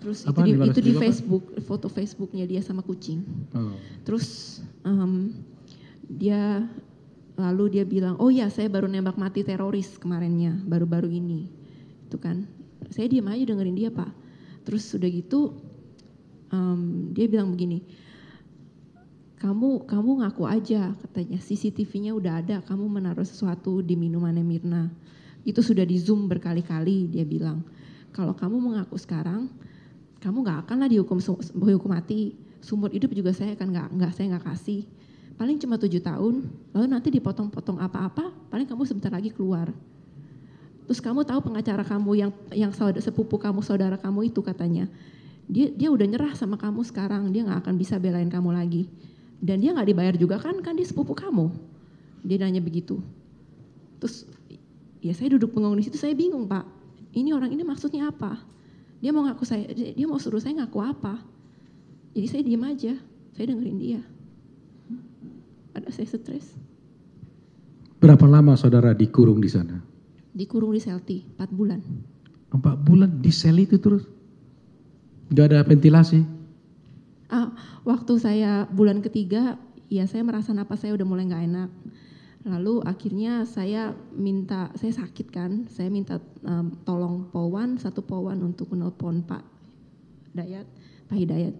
Terus apa, itu, di, itu di Facebook, apa? foto Facebooknya dia sama kucing. Oh. Terus um, dia lalu dia bilang, oh ya saya baru nembak mati teroris kemarinnya, baru-baru ini. Itu kan, saya diam aja dengerin dia pak. Terus sudah gitu um, dia bilang begini, kamu kamu ngaku aja katanya CCTV-nya udah ada kamu menaruh sesuatu di minumannya Mirna itu sudah di zoom berkali-kali dia bilang kalau kamu mengaku sekarang kamu nggak akanlah dihukum dihukum mati sumur hidup juga saya akan nggak nggak saya nggak kasih paling cuma tujuh tahun lalu nanti dipotong-potong apa-apa paling kamu sebentar lagi keluar terus kamu tahu pengacara kamu yang yang saudara, sepupu kamu saudara kamu itu katanya dia dia udah nyerah sama kamu sekarang dia nggak akan bisa belain kamu lagi dan dia nggak dibayar juga kan kan dia sepupu kamu dia nanya begitu terus ya saya duduk pengung di situ saya bingung pak ini orang ini maksudnya apa dia mau ngaku saya dia mau suruh saya ngaku apa jadi saya diem aja saya dengerin dia ada saya stres berapa lama saudara dikurung di sana dikurung di Selti 4 bulan 4 bulan di sel itu terus nggak ada ventilasi Ah, waktu saya bulan ketiga ya saya merasa apa saya udah mulai nggak enak lalu akhirnya saya minta saya sakit kan saya minta um, tolong powan satu powan untuk menelpon pak Dayat pak Hidayat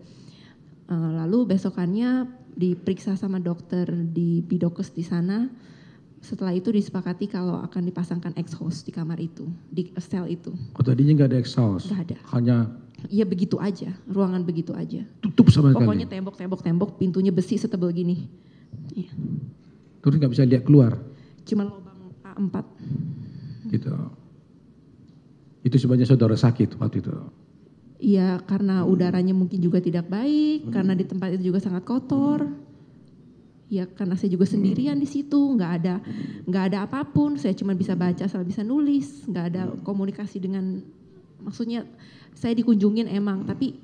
uh, lalu besokannya diperiksa sama dokter di bidokes di sana setelah itu disepakati kalau akan dipasangkan exhaust di kamar itu di sel itu. Oh, tadinya nggak ada exhaust? Nggak ada. Hanya Iya begitu aja, ruangan begitu aja. Tutup sama sekali. Pokoknya tembok, tembok, tembok, pintunya besi setebal gini. Iya. Terus nggak bisa lihat keluar? Cuman lubang A4. Gitu. Itu sebenarnya saudara sakit waktu itu. Iya, karena hmm. udaranya mungkin juga tidak baik, hmm. karena di tempat itu juga sangat kotor. Hmm. Ya karena saya juga sendirian hmm. di situ, nggak ada nggak ada apapun. Saya cuma bisa baca, saya bisa nulis, nggak ada hmm. komunikasi dengan maksudnya saya dikunjungin emang tapi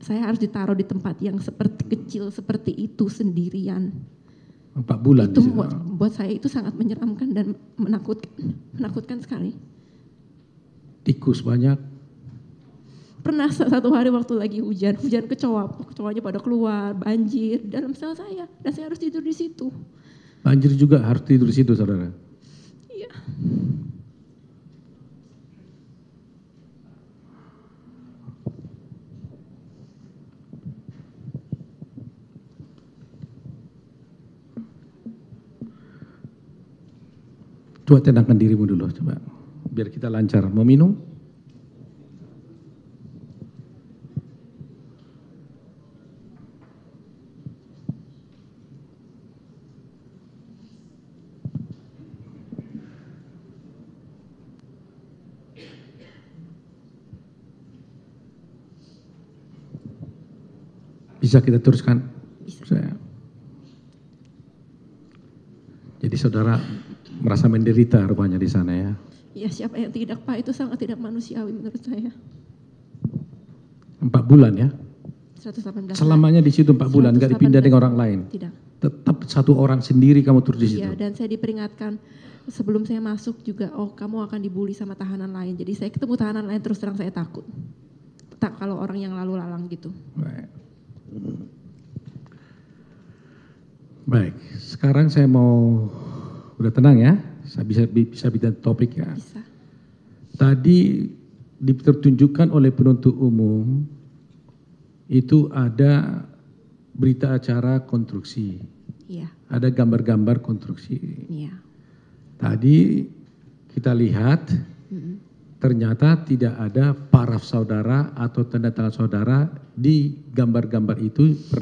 saya harus ditaruh di tempat yang seperti kecil seperti itu sendirian empat bulan itu buat, buat saya itu sangat menyeramkan dan menakutkan menakutkan sekali tikus banyak pernah satu hari waktu lagi hujan hujan kecoa kecoanya pada keluar banjir dalam sel saya dan saya harus tidur di situ banjir juga harus tidur di situ saudara iya coba tenangkan dirimu dulu coba biar kita lancar mau minum Bisa kita teruskan? Bisa. Jadi saudara merasa menderita rupanya di sana ya Iya siapa yang tidak pak itu sangat tidak manusiawi menurut saya empat bulan ya 118 selamanya di situ empat bulan nggak dipindah dengan orang lain tidak tetap satu orang sendiri kamu terus di iya, situ Iya dan saya diperingatkan sebelum saya masuk juga oh kamu akan dibully sama tahanan lain jadi saya ketemu tahanan lain terus terang saya takut tak kalau orang yang lalu lalang gitu baik. baik sekarang saya mau udah tenang ya saya bisa bisa bicara topik ya tadi dipertunjukkan oleh penuntut umum itu ada berita acara konstruksi iya. ada gambar-gambar konstruksi iya. tadi kita lihat mm hmm ternyata tidak ada paraf saudara atau tanda tangan saudara di gambar-gambar itu per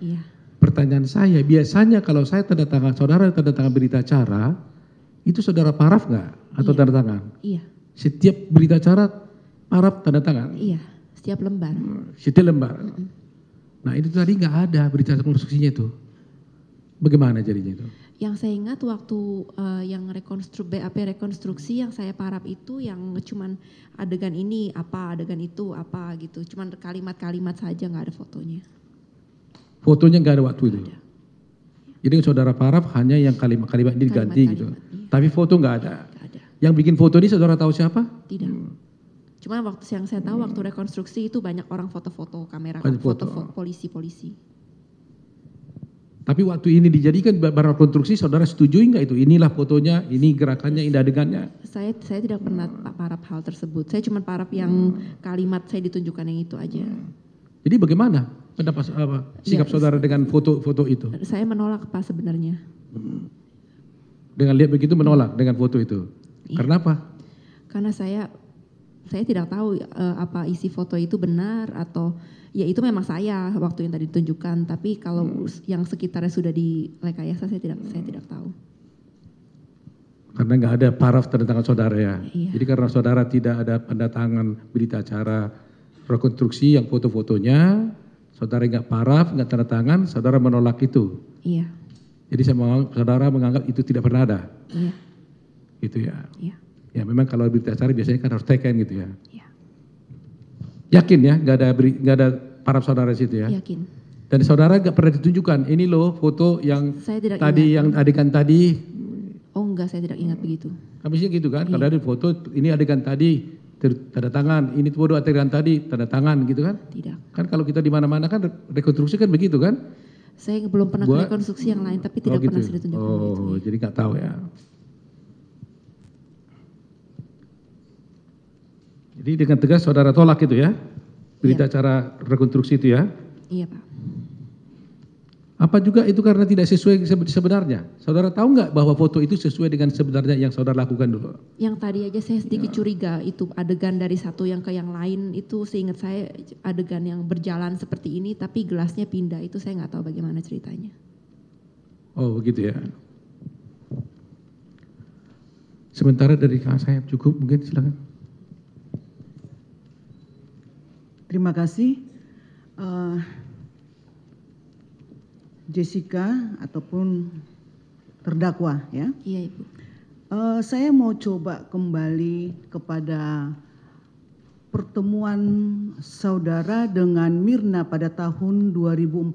iya pertanyaan saya biasanya kalau saya tanda tangan saudara tanda tangan berita acara itu saudara paraf nggak atau iya. tanda tangan iya setiap berita acara paraf tanda tangan iya setiap lembar setiap lembar mm -hmm. nah itu tadi nggak ada berita konstruksinya itu bagaimana jadinya itu yang saya ingat waktu uh, yang rekonstru BAP rekonstruksi yang saya paraf itu yang cuman adegan ini apa adegan itu apa gitu cuman kalimat-kalimat saja nggak ada fotonya fotonya nggak ada waktu itu jadi saudara Farab hanya yang kalimat-kalimat ini diganti gitu iya. tapi foto nggak ada. ada yang bikin foto ini saudara tahu siapa tidak hmm. Cuma waktu yang saya tahu waktu rekonstruksi itu banyak orang foto-foto kamera, foto-foto polisi-polisi. Tapi waktu ini dijadikan barang rekonstruksi, saudara setuju nggak itu? Inilah fotonya, ini gerakannya, ini adegannya. Saya saya tidak pernah hmm. parap hal tersebut. Saya cuma parap yang hmm. kalimat saya ditunjukkan yang itu aja. Hmm. Jadi bagaimana? pendapat ya. sikap saudara dengan foto foto itu saya menolak pak sebenarnya dengan lihat begitu menolak dengan foto itu iya. karena apa karena saya saya tidak tahu uh, apa isi foto itu benar atau ya itu memang saya waktu yang tadi ditunjukkan tapi kalau hmm. yang sekitarnya sudah direkayasa saya tidak saya tidak tahu karena nggak ada paraf tanda tangan saudara ya ya. jadi karena saudara tidak ada pendatangan berita acara rekonstruksi yang foto-fotonya saudara nggak paraf nggak tanda tangan saudara menolak itu iya jadi saya saudara menganggap itu tidak pernah ada iya gitu ya iya ya memang kalau berita acara biasanya kan harus teken gitu ya iya yakin ya nggak ada gak ada paraf saudara situ ya yakin dan saudara nggak pernah ditunjukkan, ini loh foto yang saya tidak tadi ingat. yang adegan tadi. Oh enggak, saya tidak ingat begitu. Habisnya gitu kan, iya. kalau ada foto ini adegan tadi tanda tangan ini dua-dua arterian tadi tanda tangan gitu kan tidak kan kalau kita di mana mana kan rekonstruksi kan begitu kan saya belum pernah Buat, rekonstruksi yang lain tapi oh, tidak gitu. pernah ya? sudah tunjukkan oh itu, ya. jadi nggak tahu ya jadi dengan tegas saudara tolak itu ya berita iya. cara rekonstruksi itu ya iya pak apa juga itu karena tidak sesuai sebenarnya? Saudara tahu nggak bahwa foto itu sesuai dengan sebenarnya yang saudara lakukan dulu? Yang tadi aja saya sedikit ya. curiga itu adegan dari satu yang ke yang lain itu seingat saya adegan yang berjalan seperti ini tapi gelasnya pindah itu saya nggak tahu bagaimana ceritanya. Oh begitu ya. Sementara dari kang saya cukup mungkin silakan. Terima kasih. Uh, jessica ataupun terdakwa ya iya ibu eh, saya mau coba kembali kepada pertemuan saudara dengan mirna pada tahun 2014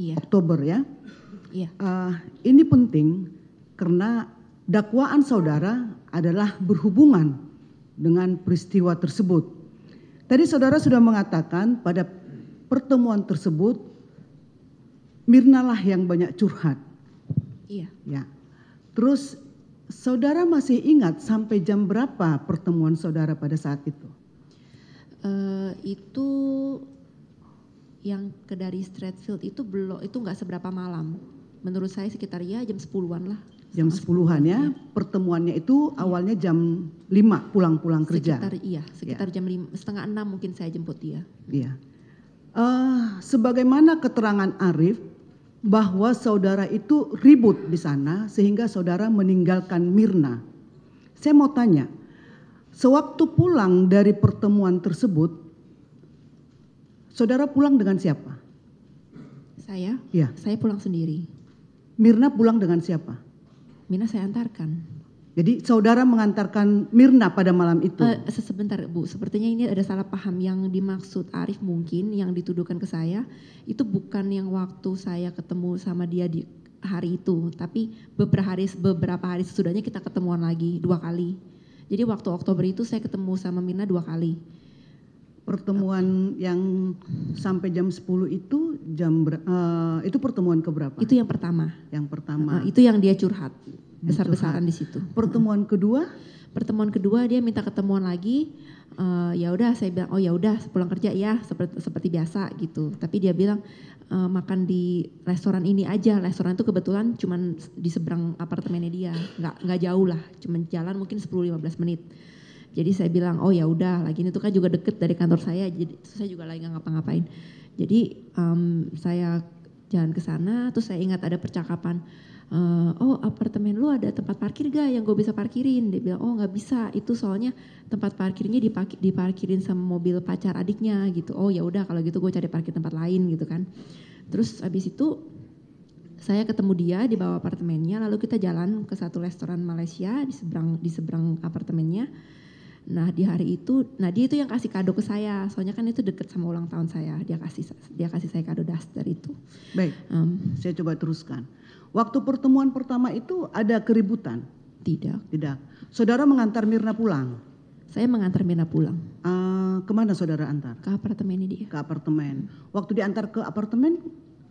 iya. oktober ya iya. uh, ini penting karena dakwaan saudara adalah berhubungan dengan peristiwa tersebut tadi saudara sudah mengatakan pada pertemuan tersebut Mirna lah yang banyak curhat. Iya. Ya. Terus saudara masih ingat sampai jam berapa pertemuan saudara pada saat itu? Uh, itu yang ke dari Stratfield itu belum itu nggak seberapa malam. Menurut saya sekitar ya jam 10-an lah. Jam 10-an ya. Iya. Pertemuannya itu iya. awalnya jam 5 pulang-pulang kerja. Sekitar iya, sekitar ya. jam 5, setengah enam mungkin saya jemput dia. Iya. Uh, sebagaimana keterangan Arif, bahwa saudara itu ribut di sana sehingga saudara meninggalkan mirna. Saya mau tanya, sewaktu pulang dari pertemuan tersebut, saudara pulang dengan siapa? Saya? Ya. Saya pulang sendiri. Mirna pulang dengan siapa? Mirna saya antarkan. Jadi saudara mengantarkan Mirna pada malam itu. Uh, eh, sebentar Bu, sepertinya ini ada salah paham yang dimaksud Arif mungkin yang dituduhkan ke saya itu bukan yang waktu saya ketemu sama dia di hari itu, tapi beberapa hari beberapa hari sesudahnya kita ketemuan lagi dua kali. Jadi waktu Oktober itu saya ketemu sama Mirna dua kali pertemuan yang sampai jam 10 itu jam ber, uh, itu pertemuan keberapa? Itu yang pertama. Yang pertama. Uh, itu yang dia curhat besar-besaran di situ. Pertemuan kedua? Pertemuan kedua dia minta ketemuan lagi. Uh, ya udah saya bilang oh ya udah pulang kerja ya seperti seperti biasa gitu. Tapi dia bilang uh, makan di restoran ini aja. Restoran itu kebetulan cuman di seberang apartemennya dia, nggak nggak jauh lah, cuman jalan mungkin 10-15 menit jadi saya bilang oh ya udah lagi ini tuh kan juga deket dari kantor saya jadi saya juga lagi nggak ngapa-ngapain jadi um, saya jalan ke sana terus saya ingat ada percakapan uh, oh apartemen lu ada tempat parkir ga yang gue bisa parkirin dia bilang oh nggak bisa itu soalnya tempat parkirnya diparkirin sama mobil pacar adiknya gitu oh ya udah kalau gitu gue cari parkir tempat lain gitu kan terus abis itu saya ketemu dia di bawah apartemennya lalu kita jalan ke satu restoran Malaysia di seberang di seberang apartemennya Nah di hari itu, nah dia itu yang kasih kado ke saya, soalnya kan itu deket sama ulang tahun saya. Dia kasih dia kasih saya kado daster itu. Baik, um, saya coba teruskan. Waktu pertemuan pertama itu ada keributan? Tidak. Tidak. Saudara mengantar Mirna pulang? Saya mengantar Mirna pulang. Uh, kemana saudara antar? Ke apartemen dia. Ke apartemen. Waktu diantar ke apartemen,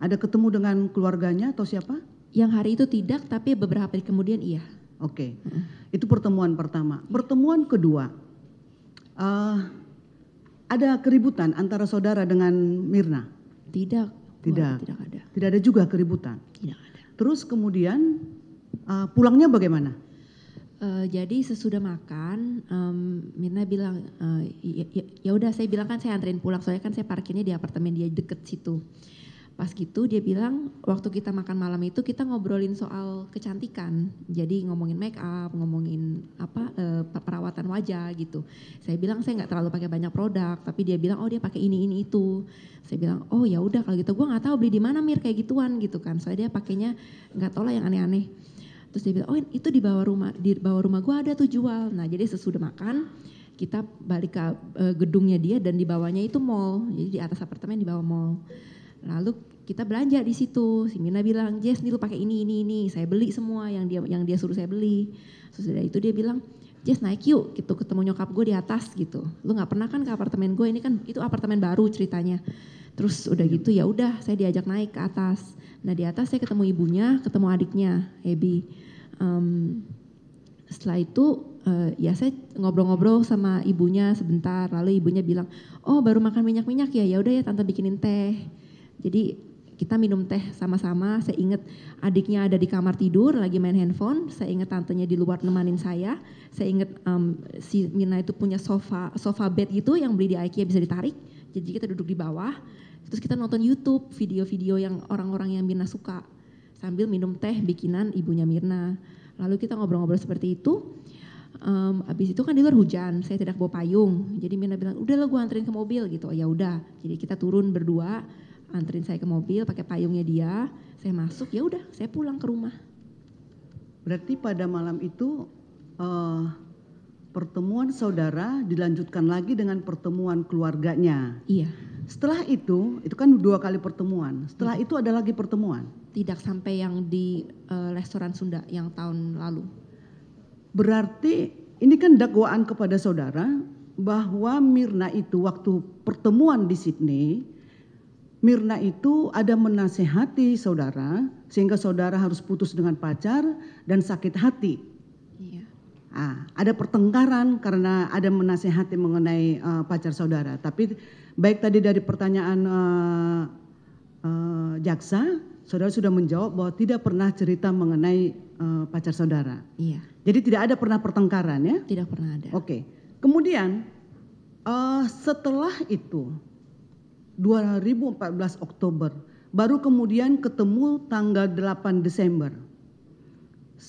ada ketemu dengan keluarganya atau siapa? Yang hari itu tidak, tapi beberapa hari kemudian iya. Oke, okay. itu pertemuan pertama. Pertemuan kedua, uh, ada keributan antara saudara dengan Mirna? Tidak, tidak, tidak ada. Tidak ada juga keributan. Tidak ada. Terus kemudian uh, pulangnya bagaimana? Uh, jadi sesudah makan, um, Mirna bilang, uh, ya udah saya bilang kan saya anterin pulang soalnya kan saya parkirnya di apartemen dia deket situ pas gitu dia bilang waktu kita makan malam itu kita ngobrolin soal kecantikan jadi ngomongin make up ngomongin apa e, perawatan wajah gitu saya bilang saya nggak terlalu pakai banyak produk tapi dia bilang oh dia pakai ini ini itu saya bilang oh ya udah kalau gitu gue nggak tahu beli di mana mir kayak gituan gitu kan soalnya dia pakainya nggak tolak lah yang aneh-aneh terus dia bilang oh itu di bawah rumah di bawah rumah gue ada tuh jual nah jadi sesudah makan kita balik ke eh, gedungnya dia dan di bawahnya itu mall jadi di atas apartemen di bawah mall lalu kita belanja di situ si Mina bilang Jess nih lu pakai ini ini ini saya beli semua yang dia yang dia suruh saya beli sesudah itu dia bilang Jess naik yuk gitu ketemu nyokap gue di atas gitu lu nggak pernah kan ke apartemen gue ini kan itu apartemen baru ceritanya terus udah iya. gitu ya udah saya diajak naik ke atas nah di atas saya ketemu ibunya ketemu adiknya Ebi um, setelah itu uh, ya saya ngobrol-ngobrol sama ibunya sebentar lalu ibunya bilang oh baru makan minyak-minyak ya ya udah ya tante bikinin teh jadi kita minum teh sama-sama. Saya ingat adiknya ada di kamar tidur lagi main handphone. Saya ingat tantenya di luar nemanin saya. Saya ingat um, si Mina itu punya sofa sofa bed gitu yang beli di IKEA bisa ditarik. Jadi kita duduk di bawah. Terus kita nonton YouTube video-video yang orang-orang yang Mirna suka sambil minum teh bikinan ibunya Mirna. Lalu kita ngobrol-ngobrol seperti itu. Um, abis itu kan di luar hujan, saya tidak bawa payung. Jadi Mirna bilang, udah lah gue anterin ke mobil gitu. Oh ya udah. Jadi kita turun berdua anterin saya ke mobil pakai payungnya dia saya masuk ya udah saya pulang ke rumah berarti pada malam itu uh, pertemuan saudara dilanjutkan lagi dengan pertemuan keluarganya iya setelah itu itu kan dua kali pertemuan setelah hmm. itu ada lagi pertemuan tidak sampai yang di uh, restoran Sunda yang tahun lalu berarti ini kan dakwaan kepada saudara bahwa Mirna itu waktu pertemuan di Sydney mirna itu ada menasehati saudara sehingga saudara harus putus dengan pacar dan sakit hati. Iya. Nah, ada pertengkaran karena ada menasehati mengenai uh, pacar saudara. Tapi baik tadi dari pertanyaan uh, uh, jaksa, saudara sudah menjawab bahwa tidak pernah cerita mengenai uh, pacar saudara. Iya. Jadi tidak ada pernah pertengkaran ya? Tidak pernah ada. Oke. Kemudian uh, setelah itu 2014 oktober baru kemudian ketemu tanggal 8 desember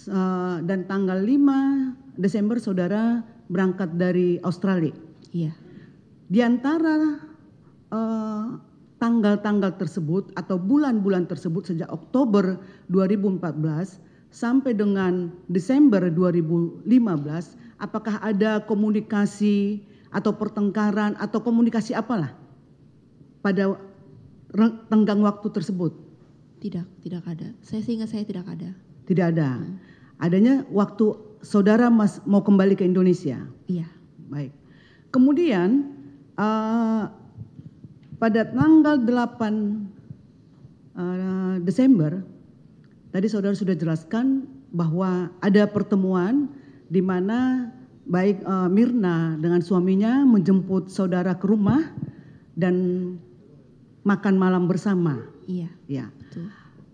eh, dan tanggal 5 desember saudara berangkat dari australia iya di antara eh, tanggal-tanggal tersebut atau bulan-bulan tersebut sejak Oktober 2014 sampai dengan Desember 2015 apakah ada komunikasi atau pertengkaran atau komunikasi apalah pada tenggang waktu tersebut? Tidak, tidak ada. Saya sehingga saya tidak ada. Tidak ada. Hmm. Adanya waktu saudara mas mau kembali ke Indonesia. Iya. Baik. Kemudian uh, pada tanggal 8 uh, eh, Desember tadi saudara sudah jelaskan bahwa ada pertemuan di mana baik uh, Mirna dengan suaminya menjemput saudara ke rumah dan makan malam bersama. Iya. Ya. Betul.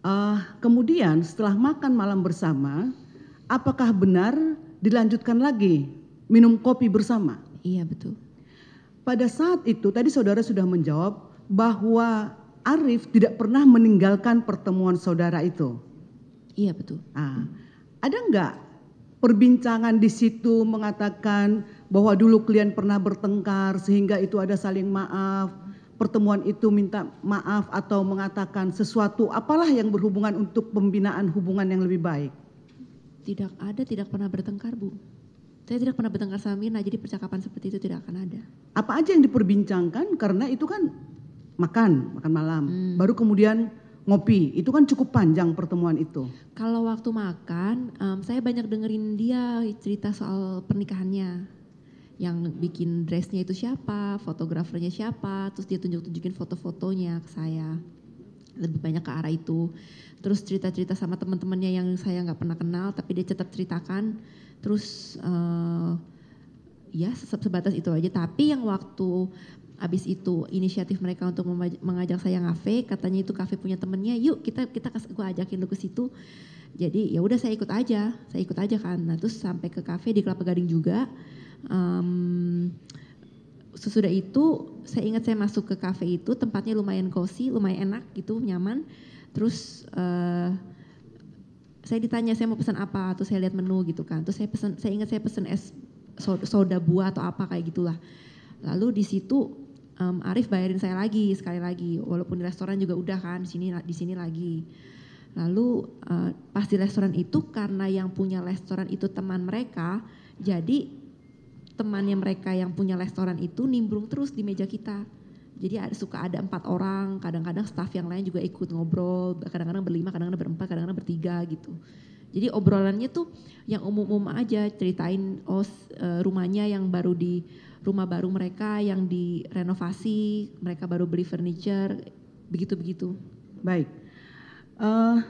Uh, kemudian setelah makan malam bersama, apakah benar dilanjutkan lagi minum kopi bersama? Iya betul. Pada saat itu tadi saudara sudah menjawab bahwa Arif tidak pernah meninggalkan pertemuan saudara itu. Iya betul. Ah, ada nggak perbincangan di situ mengatakan bahwa dulu kalian pernah bertengkar sehingga itu ada saling maaf? pertemuan itu minta maaf atau mengatakan sesuatu apalah yang berhubungan untuk pembinaan hubungan yang lebih baik? Tidak ada, tidak pernah bertengkar, Bu. Saya tidak pernah bertengkar sama Mirna, jadi percakapan seperti itu tidak akan ada. Apa aja yang diperbincangkan? Karena itu kan makan, makan malam. Hmm. Baru kemudian ngopi. Itu kan cukup panjang pertemuan itu. Kalau waktu makan, um, saya banyak dengerin dia cerita soal pernikahannya yang bikin dressnya itu siapa, fotografernya siapa, terus dia tunjuk-tunjukin foto-fotonya ke saya. Lebih banyak ke arah itu. Terus cerita-cerita sama teman-temannya yang saya nggak pernah kenal, tapi dia tetap ceritakan. Terus uh, ya sebatas itu aja. Tapi yang waktu abis itu inisiatif mereka untuk mengajak saya ngafe, katanya itu kafe punya temennya, yuk kita kita gue ajakin lu ke situ. Jadi ya udah saya ikut aja, saya ikut aja kan. Nah terus sampai ke kafe di Kelapa Gading juga um, sesudah itu saya ingat saya masuk ke kafe itu tempatnya lumayan cozy lumayan enak gitu nyaman terus uh, saya ditanya saya mau pesan apa atau saya lihat menu gitu kan terus saya pesan saya ingat saya pesan es soda, buah atau apa kayak gitulah lalu di situ um, Arif bayarin saya lagi sekali lagi walaupun di restoran juga udah kan di sini di sini lagi lalu uh, pas di restoran itu karena yang punya restoran itu teman mereka jadi temannya mereka yang punya restoran itu nimbrung terus di meja kita. Jadi ada, suka ada empat orang, kadang-kadang staff yang lain juga ikut ngobrol, kadang-kadang berlima, kadang-kadang berempat, kadang-kadang bertiga gitu. Jadi obrolannya tuh yang umum-umum aja, ceritain oh e, rumahnya yang baru di rumah baru mereka yang direnovasi, mereka baru beli furniture, begitu-begitu. Baik. Uh,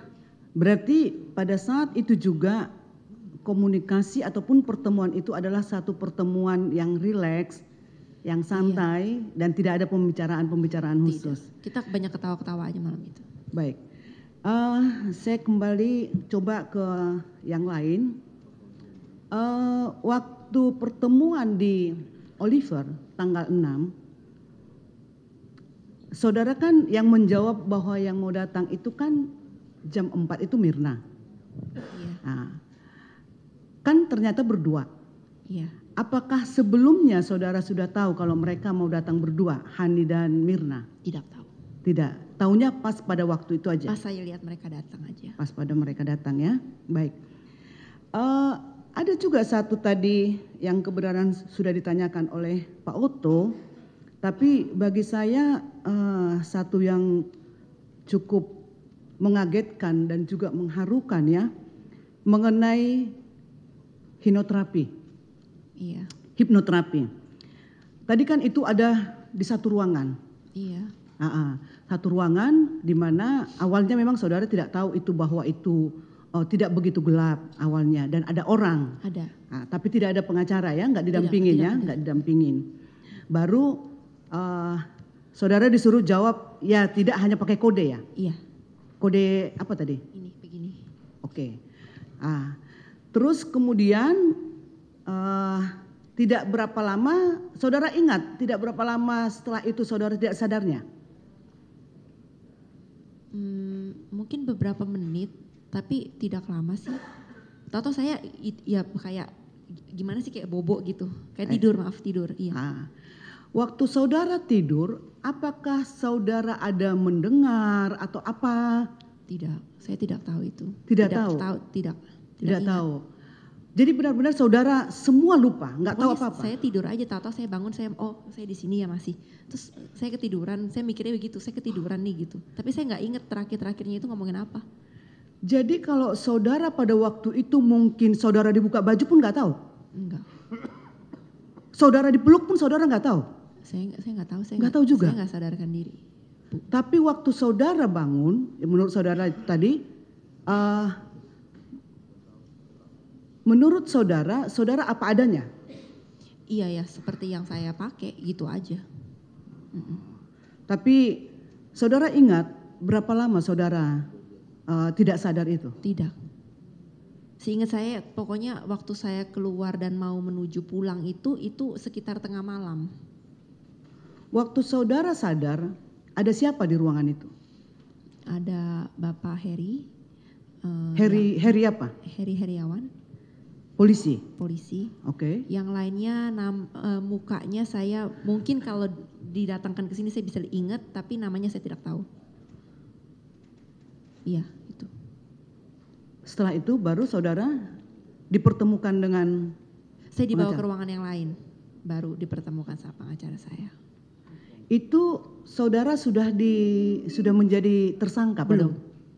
berarti pada saat itu juga komunikasi ataupun pertemuan itu adalah satu pertemuan yang rileks, yang iya. santai iya. dan tidak ada pembicaraan-pembicaraan khusus. Kita banyak ketawa-ketawa aja malam itu. Baik. Uh, saya kembali coba ke yang lain. Uh, waktu pertemuan di Oliver tanggal 6 Saudara kan yang menjawab bahwa yang mau datang itu kan jam 4 itu Mirna. Nah, kan ternyata berdua. Iya. Apakah sebelumnya saudara sudah tahu kalau mereka mau datang berdua, Hani dan Mirna? Tidak tahu. Tidak. Tahunya pas pada waktu itu aja. Pas saya lihat mereka datang aja. Pas pada mereka datang ya. Baik. Uh, ada juga satu tadi yang kebenaran sudah ditanyakan oleh Pak Oto, tapi bagi saya uh, satu yang cukup mengagetkan dan juga mengharukan ya mengenai hipnoterapi. Iya. Hipnoterapi. Tadi kan itu ada di satu ruangan. Iya. Aa, satu ruangan di mana awalnya memang saudara tidak tahu itu bahwa itu oh, tidak begitu gelap awalnya dan ada orang. Ada. Nah, tapi tidak ada pengacara ya, nggak didampingin tidak, ya, tidak, nggak didampingin. Baru uh, saudara disuruh jawab ya tidak hanya pakai kode ya. Iya. Kode apa tadi? Ini begini. Oke. Okay. Ah, terus kemudian eh, tidak berapa lama saudara ingat tidak berapa lama setelah itu saudara tidak sadarnya hmm, mungkin beberapa menit tapi tidak lama sih tahu saya ya kayak gimana sih kayak bobok gitu kayak eh. tidur eh. maaf tidur iya ah. waktu saudara tidur apakah saudara ada mendengar atau apa tidak saya tidak tahu itu tidak, tidak tahu. tahu tidak tidak iya. tahu jadi benar-benar saudara semua lupa, nggak tahu apa-apa. Saya tidur aja, tahu saya bangun, saya oh saya di sini ya masih. Terus saya ketiduran, saya mikirnya begitu, saya ketiduran nih gitu. Tapi saya nggak inget terakhir-terakhirnya itu ngomongin apa. Jadi kalau saudara pada waktu itu mungkin saudara dibuka baju pun nggak tahu. Enggak. Saudara dipeluk pun saudara nggak tahu. Saya nggak saya tahu, saya nggak tahu juga. Saya nggak sadarkan diri. Tapi waktu saudara bangun, menurut saudara tadi, uh, menurut saudara saudara apa adanya iya ya seperti yang saya pakai gitu aja tapi saudara ingat berapa lama saudara uh, tidak sadar itu tidak seingat saya pokoknya waktu saya keluar dan mau menuju pulang itu itu sekitar tengah malam waktu saudara sadar ada siapa di ruangan itu ada bapak Heri uh, Heri Heri apa Heri Heriawan polisi polisi oke yang lainnya nam eh, mukanya saya mungkin kalau didatangkan ke sini saya bisa ingat tapi namanya saya tidak tahu iya itu setelah itu baru saudara dipertemukan dengan saya dibawa pengacara. ke ruangan yang lain baru dipertemukan sama pengacara saya itu saudara sudah di sudah menjadi tersangka belum? belum?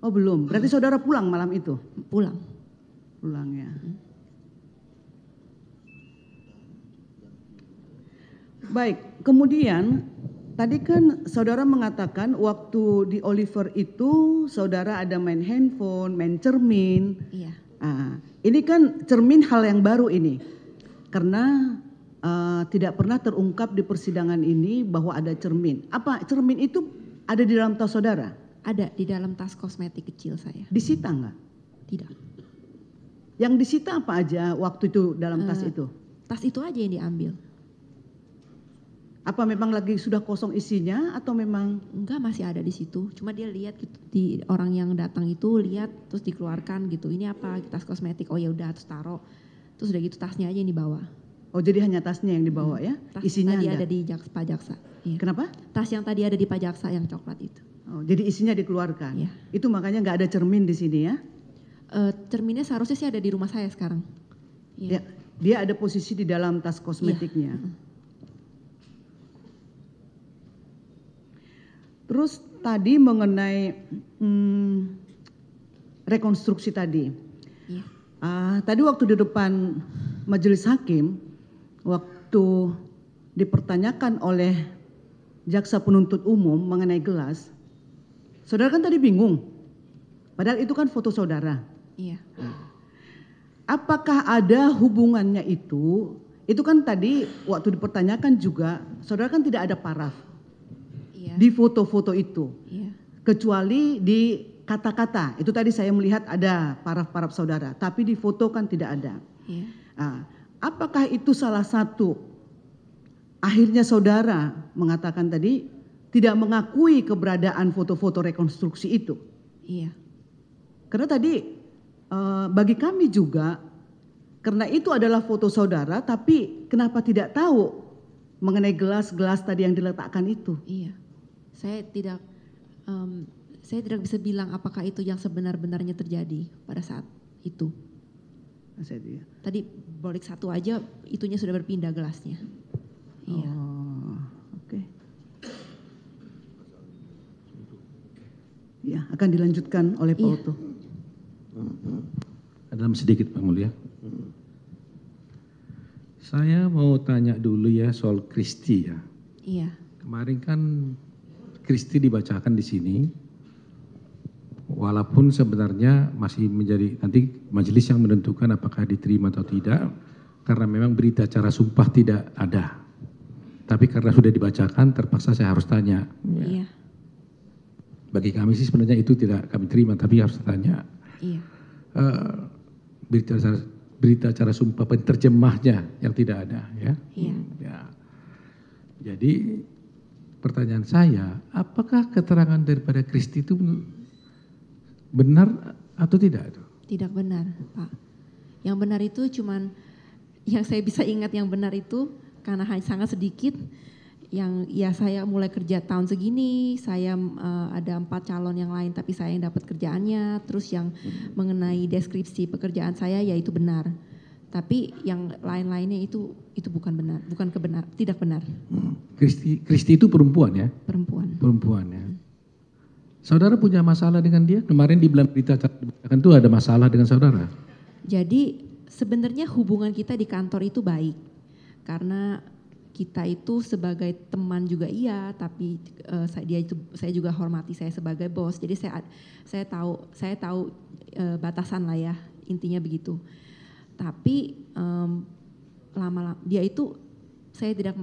Oh belum. Berarti saudara pulang malam itu? Pulang. Pulang ya. Hmm. baik kemudian tadi kan saudara mengatakan waktu di oliver itu saudara ada main handphone main cermin Iya. Ah, ini kan cermin hal yang baru ini karena eh, tidak pernah terungkap di persidangan ini bahwa ada cermin apa cermin itu ada di dalam tas saudara ada di dalam tas kosmetik kecil saya disita nggak tidak yang disita apa aja waktu itu dalam tas eh, itu tas itu aja yang diambil apa memang lagi sudah kosong isinya atau memang enggak masih ada di situ? Cuma dia lihat gitu, di orang yang datang itu lihat terus dikeluarkan gitu. Ini apa? Tas kosmetik. Oh ya udah terus taruh. Terus udah gitu tasnya aja yang dibawa. Oh jadi hanya tasnya yang dibawa ya? Hmm, tas isinya tadi ada, di jaksa, pajaksa Iya. Kenapa? Tas yang tadi ada di pajaksa yang coklat itu. Oh, jadi isinya dikeluarkan. Iya. Itu makanya nggak ada cermin di sini ya? e, cerminnya seharusnya sih ada di rumah saya sekarang. Iya. Dia, ya, dia ada posisi di dalam tas kosmetiknya. Iya. terus tadi mengenai hmm, rekonstruksi tadi ya. uh, tadi waktu di depan majelis hakim waktu dipertanyakan oleh jaksa penuntut umum mengenai gelas saudara kan tadi bingung padahal itu kan foto saudara iya apakah ada hubungannya itu itu kan tadi waktu dipertanyakan juga saudara kan tidak ada paraf Iya. di foto-foto itu. Iya. Kecuali di kata-kata, itu tadi saya melihat ada paraf-paraf saudara, tapi di foto kan tidak ada. Nah, apakah itu salah satu akhirnya saudara mengatakan tadi tidak mengakui keberadaan foto-foto rekonstruksi itu? Iya. Karena tadi uh, bagi kami juga karena itu adalah foto saudara, tapi kenapa tidak tahu mengenai gelas-gelas tadi yang diletakkan itu? Iya saya tidak saya tidak bisa bilang apakah itu yang sebenar benarnya terjadi pada saat itu tadi balik satu aja itunya sudah berpindah gelasnya iya oh, oke okay. ya akan dilanjutkan oleh Pak Oto iya. Mm-hmm. dalam sedikit Pak Mulia mm-hmm. saya mau tanya dulu ya soal Kristi ya iya kemarin kan kristi dibacakan di sini walaupun sebenarnya masih menjadi nanti majelis yang menentukan apakah diterima atau tidak karena memang berita cara sumpah tidak ada. Tapi karena sudah dibacakan terpaksa saya harus tanya. Iya. iya. Bagi kami sih sebenarnya itu tidak kami terima tapi harus tanya. Iya. Uh, berita cara berita acara sumpah penerjemahnya yang tidak ada ya. Iya. ya. Jadi pertanyaan saya apakah keterangan daripada Kristi itu benar atau tidak tidak benar pak yang benar itu cuman yang saya bisa ingat yang benar itu karena hanya sangat sedikit yang ya saya mulai kerja tahun segini saya uh, ada empat calon yang lain tapi saya yang dapat kerjaannya terus yang mengenai deskripsi pekerjaan saya yaitu benar tapi yang lain-lainnya itu itu bukan benar, bukan kebenar, tidak benar. Hmm. Kristi Kristi itu perempuan ya? Perempuan. Perempuan ya. Saudara punya masalah dengan dia? Kemarin di dalam berita kan tuh ada masalah dengan saudara. Jadi sebenarnya hubungan kita di kantor itu baik karena kita itu sebagai teman juga iya, tapi uh, eh, saya, dia itu saya juga hormati saya sebagai bos. Jadi saya saya tahu saya tahu uh, batasan lah ya intinya begitu tapi lama-lama dia itu saya tidak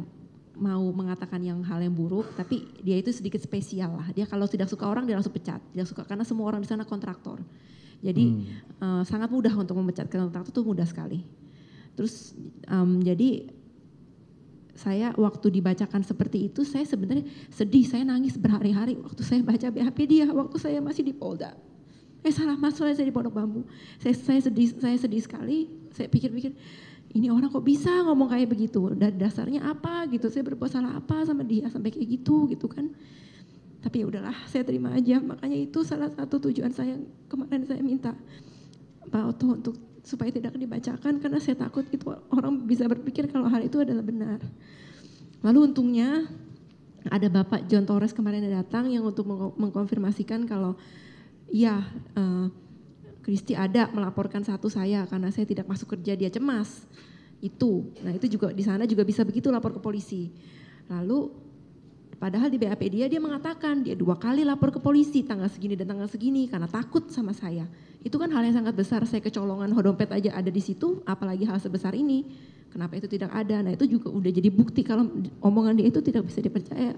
mau mengatakan yang hal yang buruk tapi dia itu sedikit spesial lah dia kalau tidak suka orang dia langsung pecat tidak suka karena semua orang di sana kontraktor jadi hmm. uh, sangat mudah untuk memecat karena kontraktor itu mudah sekali terus um, jadi saya waktu dibacakan seperti itu saya sebenarnya sedih saya nangis berhari-hari waktu saya baca BHP dia waktu saya masih di Polda eh salah mas saya di Pondok Bambu saya, saya sedih saya sedih sekali saya pikir-pikir ini orang kok bisa ngomong kayak begitu dan dasarnya apa gitu saya berbuat salah apa sama dia sampai kayak gitu gitu kan tapi ya udahlah saya terima aja makanya itu salah satu tujuan saya kemarin saya minta Pak Oto untuk supaya tidak dibacakan karena saya takut itu orang bisa berpikir kalau hal itu adalah benar lalu untungnya ada Bapak John Torres kemarin datang yang untuk mengkonfirmasikan kalau ya uh, Kristi ada melaporkan satu saya karena saya tidak masuk kerja dia cemas itu nah itu juga di sana juga bisa begitu lapor ke polisi lalu padahal di BAP dia dia mengatakan dia dua kali lapor ke polisi tanggal segini dan tanggal segini karena takut sama saya itu kan hal yang sangat besar saya kecolongan dompet aja ada di situ apalagi hal sebesar ini kenapa itu tidak ada. Nah itu juga udah jadi bukti kalau omongan dia itu tidak bisa dipercaya.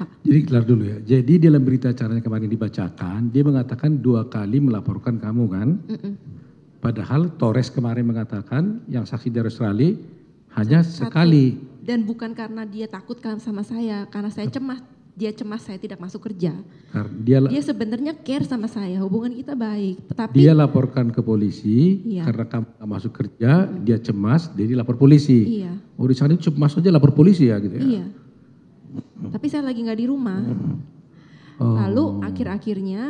Pak. Jadi kelar dulu ya. Jadi dalam berita acaranya kemarin dibacakan, dia mengatakan dua kali melaporkan kamu kan. Mm -mm. Padahal Torres kemarin mengatakan yang saksi dari Australia hanya Satu. sekali. Dan bukan karena dia takut kan sama saya, karena saya cemas dia cemas saya tidak masuk kerja. Dia, dia sebenarnya care sama saya, hubungan kita baik. Tapi dia laporkan ke polisi iya. karena kamu masuk kerja, hmm. dia cemas, jadi lapor polisi. Iya. Oh di sana cemas saja lapor polisi ya gitu ya. Iya. Hmm. Tapi saya lagi nggak di rumah. Hmm. Oh. Lalu akhir-akhirnya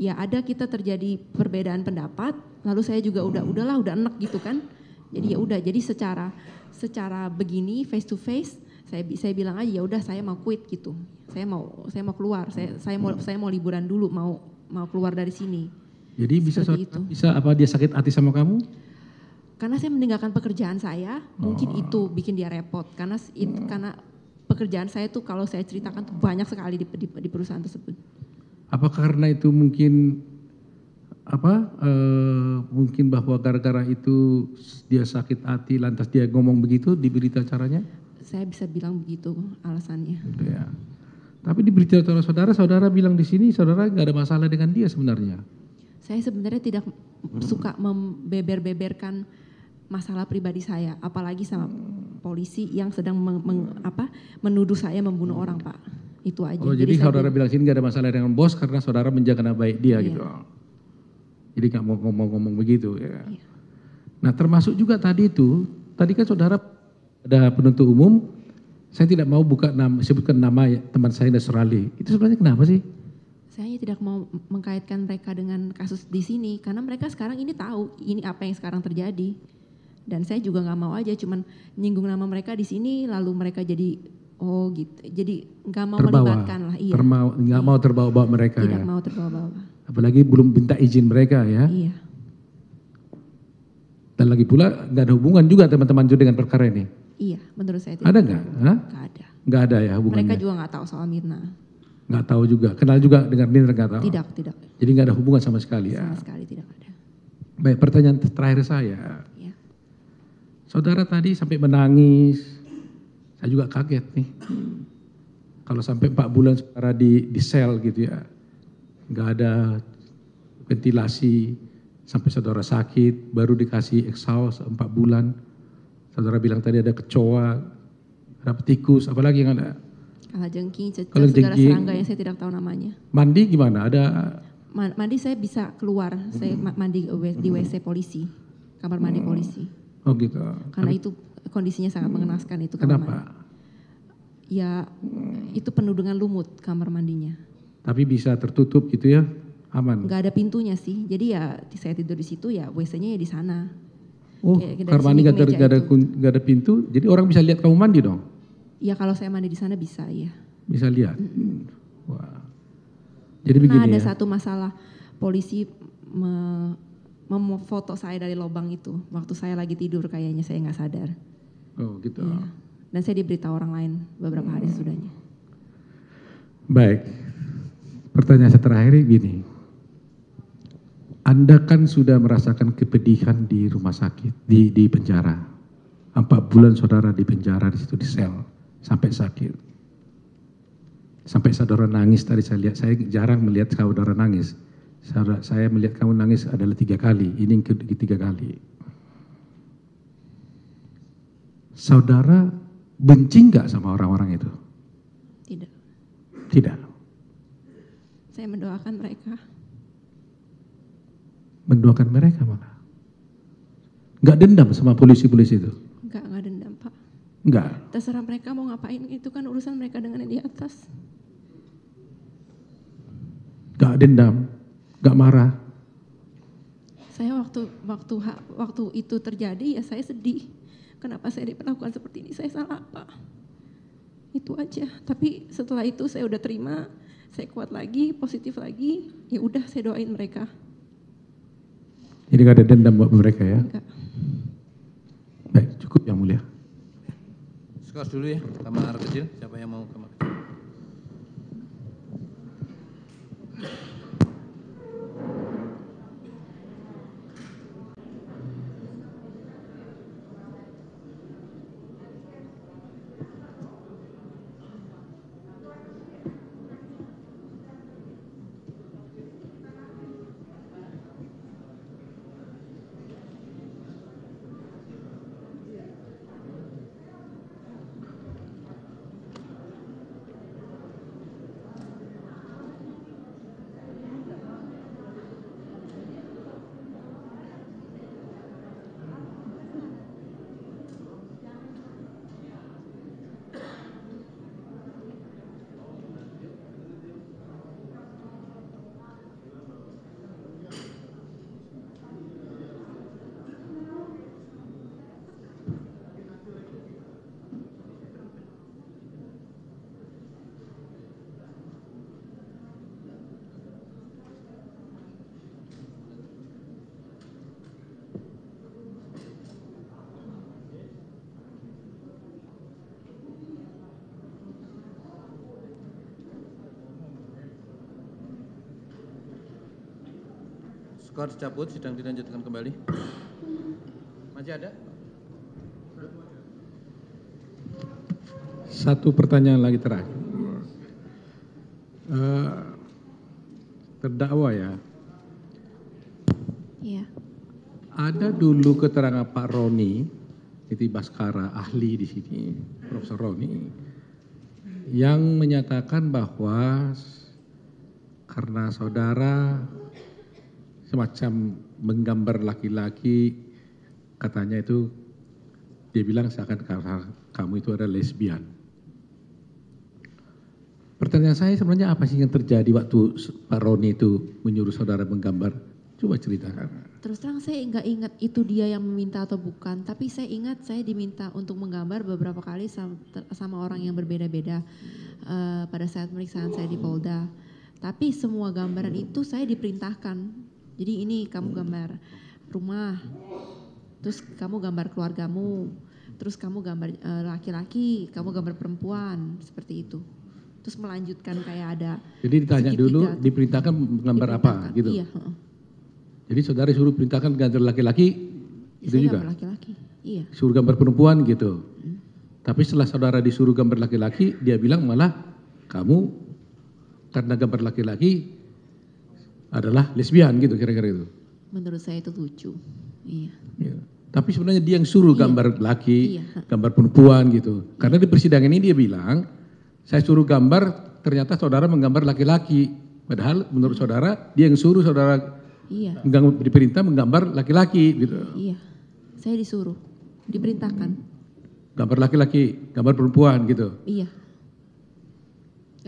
ya ada kita terjadi perbedaan pendapat. Lalu saya juga udah udahlah udah enek gitu kan. Jadi ya udah jadi secara secara begini face to face saya saya bilang aja ya udah saya mau quit gitu saya mau saya mau keluar saya saya mau saya mau liburan dulu mau mau keluar dari sini jadi bisa itu. bisa apa dia sakit hati sama kamu karena saya meninggalkan pekerjaan saya oh. mungkin itu bikin dia repot karena it, oh. karena pekerjaan saya tuh kalau saya ceritakan tuh banyak sekali di, di, di perusahaan tersebut apa karena itu mungkin apa e, mungkin bahwa gara-gara itu dia sakit hati lantas dia ngomong begitu di berita caranya? saya bisa bilang begitu alasannya. Ya. Tapi di berita saudara, saudara bilang di sini saudara nggak ada masalah dengan dia sebenarnya. Saya sebenarnya tidak hmm. suka membeber-beberkan masalah pribadi saya, apalagi sama polisi yang sedang meng, meng, apa, menuduh saya membunuh hmm. orang, Pak. Itu aja. Oh, jadi, jadi saudara saya... bilang sini nggak ada masalah dengan bos karena saudara menjaga nama baik dia yeah. gitu. Jadi nggak mau ngomong-ngomong begitu ya. Yeah. Nah termasuk juga tadi itu, tadi kan saudara ada penuntut umum saya tidak mau buka nama, sebutkan nama ya, teman saya Nasrali. Itu sebenarnya kenapa sih? Saya tidak mau mengkaitkan mereka dengan kasus di sini karena mereka sekarang ini tahu ini apa yang sekarang terjadi. Dan saya juga nggak mau aja cuman nyinggung nama mereka di sini lalu mereka jadi oh gitu. Jadi nggak mau terbawa, melibatkan lah. Iya. Termau, nggak mau iya. terbawa-bawa mereka tidak ya. mau terbawa-bawa. Apalagi belum minta izin mereka ya. Iya. Dan lagi pula nggak ada hubungan juga teman-teman juga dengan perkara ini. Iya, menurut saya tidak. Ada nggak? Nggak ada. Nggak ada ya hubungannya? Mereka juga nggak tahu soal Mirna. Nggak tahu juga. Kenal juga dengan Mirna nggak tahu? Tidak, tidak. Jadi nggak ada hubungan sama sekali sama ya? Sama sekali tidak ada. Baik, pertanyaan terakhir saya. Ya. Saudara tadi sampai menangis. Saya juga kaget nih. Hmm. Kalau sampai empat bulan saudara di, di sel gitu ya. Nggak ada ventilasi. Sampai saudara sakit, baru dikasih exhaust empat bulan saudara bilang tadi ada kecoa, ada tikus, apalagi yang ada? Kalajengking, cecak, segala serangga yang saya tidak tahu namanya. Mandi gimana? Ada mandi saya bisa keluar, hmm. saya mandi di WC polisi, kamar mandi oh. polisi. Oh gitu. Karena itu kondisinya sangat mengenaskan itu kamar Kenapa? Mandi. Ya itu penuh dengan lumut kamar mandinya. Tapi bisa tertutup gitu ya? Aman. Gak ada pintunya sih. Jadi ya saya tidur di situ ya WC-nya ya di sana. Oh, kayak kamar mandi gak ada, ada, pintu, jadi orang bisa lihat kamu mandi dong? Ya kalau saya mandi di sana bisa, ya. Bisa lihat? Mm. Wah. Jadi Pernah begini ada ya? satu masalah, polisi me, memfoto saya dari lubang itu, waktu saya lagi tidur kayaknya, saya nggak sadar. Oh gitu. Ya. Dan saya diberitahu orang lain beberapa hari hmm. sudahnya. Baik, pertanyaan saya terakhir gini, anda kan sudah merasakan kepedihan di rumah sakit, di, di penjara. Empat bulan saudara di penjara di situ di sel sampai sakit. Sampai saudara nangis tadi saya lihat, saya jarang melihat saudara nangis. Saudara, saya melihat kamu nangis adalah tiga kali, ini ketiga kali. Saudara benci nggak sama orang-orang itu? Tidak. Tidak. Saya mendoakan mereka mendoakan mereka malah. Enggak dendam sama polisi-polisi itu? Enggak, enggak dendam Pak. Enggak? Terserah mereka mau ngapain, itu kan urusan mereka dengan yang di atas. Enggak dendam, enggak marah. Saya waktu waktu waktu itu terjadi ya saya sedih. Kenapa saya diperlakukan seperti ini? Saya salah apa? Itu aja. Tapi setelah itu saya udah terima, saya kuat lagi, positif lagi. Ya udah saya doain mereka. Jadi nggak ada dendam buat mereka ya? Enggak. Baik, cukup yang mulia. Skors dulu ya, kamar kecil. Siapa yang mau kamar kecil? skor dicabut sidang dilanjutkan kembali masih ada satu pertanyaan lagi terakhir uh, terdakwa ya iya ada dulu keterangan Pak Roni itu Baskara ahli di sini Profesor Roni yang menyatakan bahwa karena saudara semacam menggambar laki laki katanya itu dia bilang seakan karena kamu itu adalah lesbian. Pertanyaan saya sebenarnya apa sih yang terjadi waktu Pak Roni itu menyuruh saudara menggambar? Coba ceritakan. Terus terang saya nggak ingat itu dia yang meminta atau bukan, tapi saya ingat saya diminta untuk menggambar beberapa kali sama, sama orang yang berbeda-beda uh, pada saat pemeriksaan saya di Polda. Tapi semua gambaran itu saya diperintahkan jadi ini kamu gambar rumah, terus kamu gambar keluargamu, terus kamu gambar eh, laki-laki, uh, kamu gambar perempuan seperti itu. Terus melanjutkan kayak ada. Jadi ditanya dulu, tiga, diperintahkan gambar apa gitu. Iya. Jadi saudara suruh perintahkan gambar laki-laki, ya, itu juga. laki-laki, iya. Suruh gambar perempuan gitu. Hmm. Tapi setelah saudara disuruh gambar laki-laki, dia bilang malah kamu karena gambar laki-laki adalah lesbian gitu kira-kira itu. Menurut saya itu lucu. Iya. Ya. Tapi sebenarnya dia yang suruh iya. gambar laki, iya. gambar perempuan gitu. Karena di persidangan ini dia bilang, saya suruh gambar, ternyata saudara menggambar laki-laki. Padahal menurut saudara dia yang suruh saudara iya. diperintah menggambar laki-laki gitu. Iya, saya disuruh, diperintahkan. Gambar laki-laki, gambar perempuan gitu. Iya.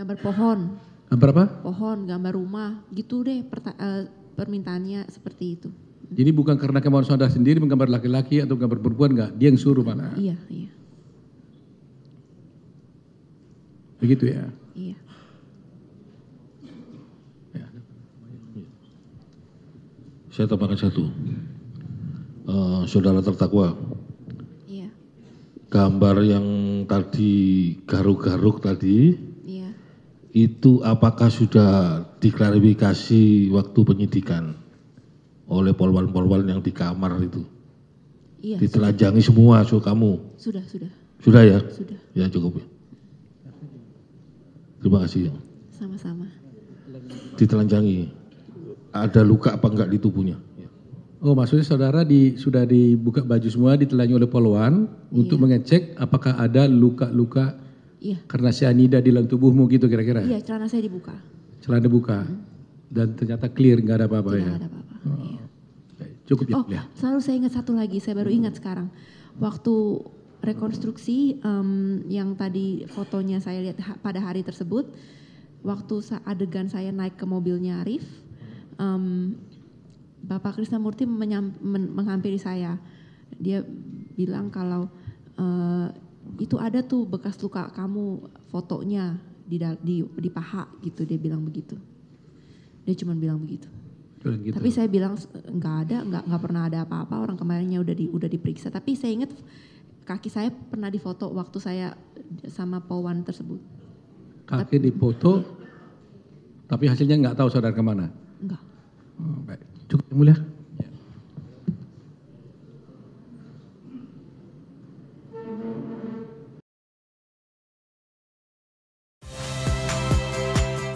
Gambar pohon berapa pohon gambar rumah gitu deh eh, permintaannya seperti itu jadi bukan karena kemauan saudara sendiri menggambar laki-laki atau gambar perempuan enggak dia yang suruh mana iya iya begitu ya iya ya. Saya tambahkan satu. Uh, saudara tertakwa Iya. Gambar yang tadi garuk-garuk tadi itu apakah sudah diklarifikasi waktu penyidikan oleh polwan-polwan yang di kamar itu? Iya. Ditelanjangi semua so kamu. Sudah, sudah. Sudah ya? Sudah. Ya cukup ya. Terima kasih. Ya. Sama-sama. Ditelanjangi. Ada luka apa enggak di tubuhnya? Ya. Oh, maksudnya saudara di, sudah dibuka baju semua, ditelanjangi oleh polwan iya. untuk mengecek apakah ada luka-luka Iya. Karena cyanida di dalam tubuhmu gitu kira-kira. Iya, celana saya dibuka. Celana dibuka. Hmm. Dan ternyata clear nggak ada apa-apa ya. Tidak ada apa-apa. Oh. Iya. Cukup ya. Oh, ya. selalu saya ingat satu lagi, saya baru hmm. ingat sekarang. Waktu rekonstruksi um, yang tadi fotonya saya lihat ha pada hari tersebut, waktu adegan saya naik ke mobilnya Arif, um, Bapak Krisnamurti men menghampiri saya. Dia bilang kalau uh, itu ada tuh bekas luka kamu fotonya di di, di paha gitu dia bilang begitu dia cuma bilang begitu gitu. tapi saya bilang nggak ada nggak nggak pernah ada apa-apa orang kemarinnya udah di udah diperiksa tapi saya ingat kaki saya pernah difoto waktu saya sama Powan tersebut kaki tapi, dipoto tapi hasilnya nggak tahu saudara kemana nggak oh, baik cukup mulia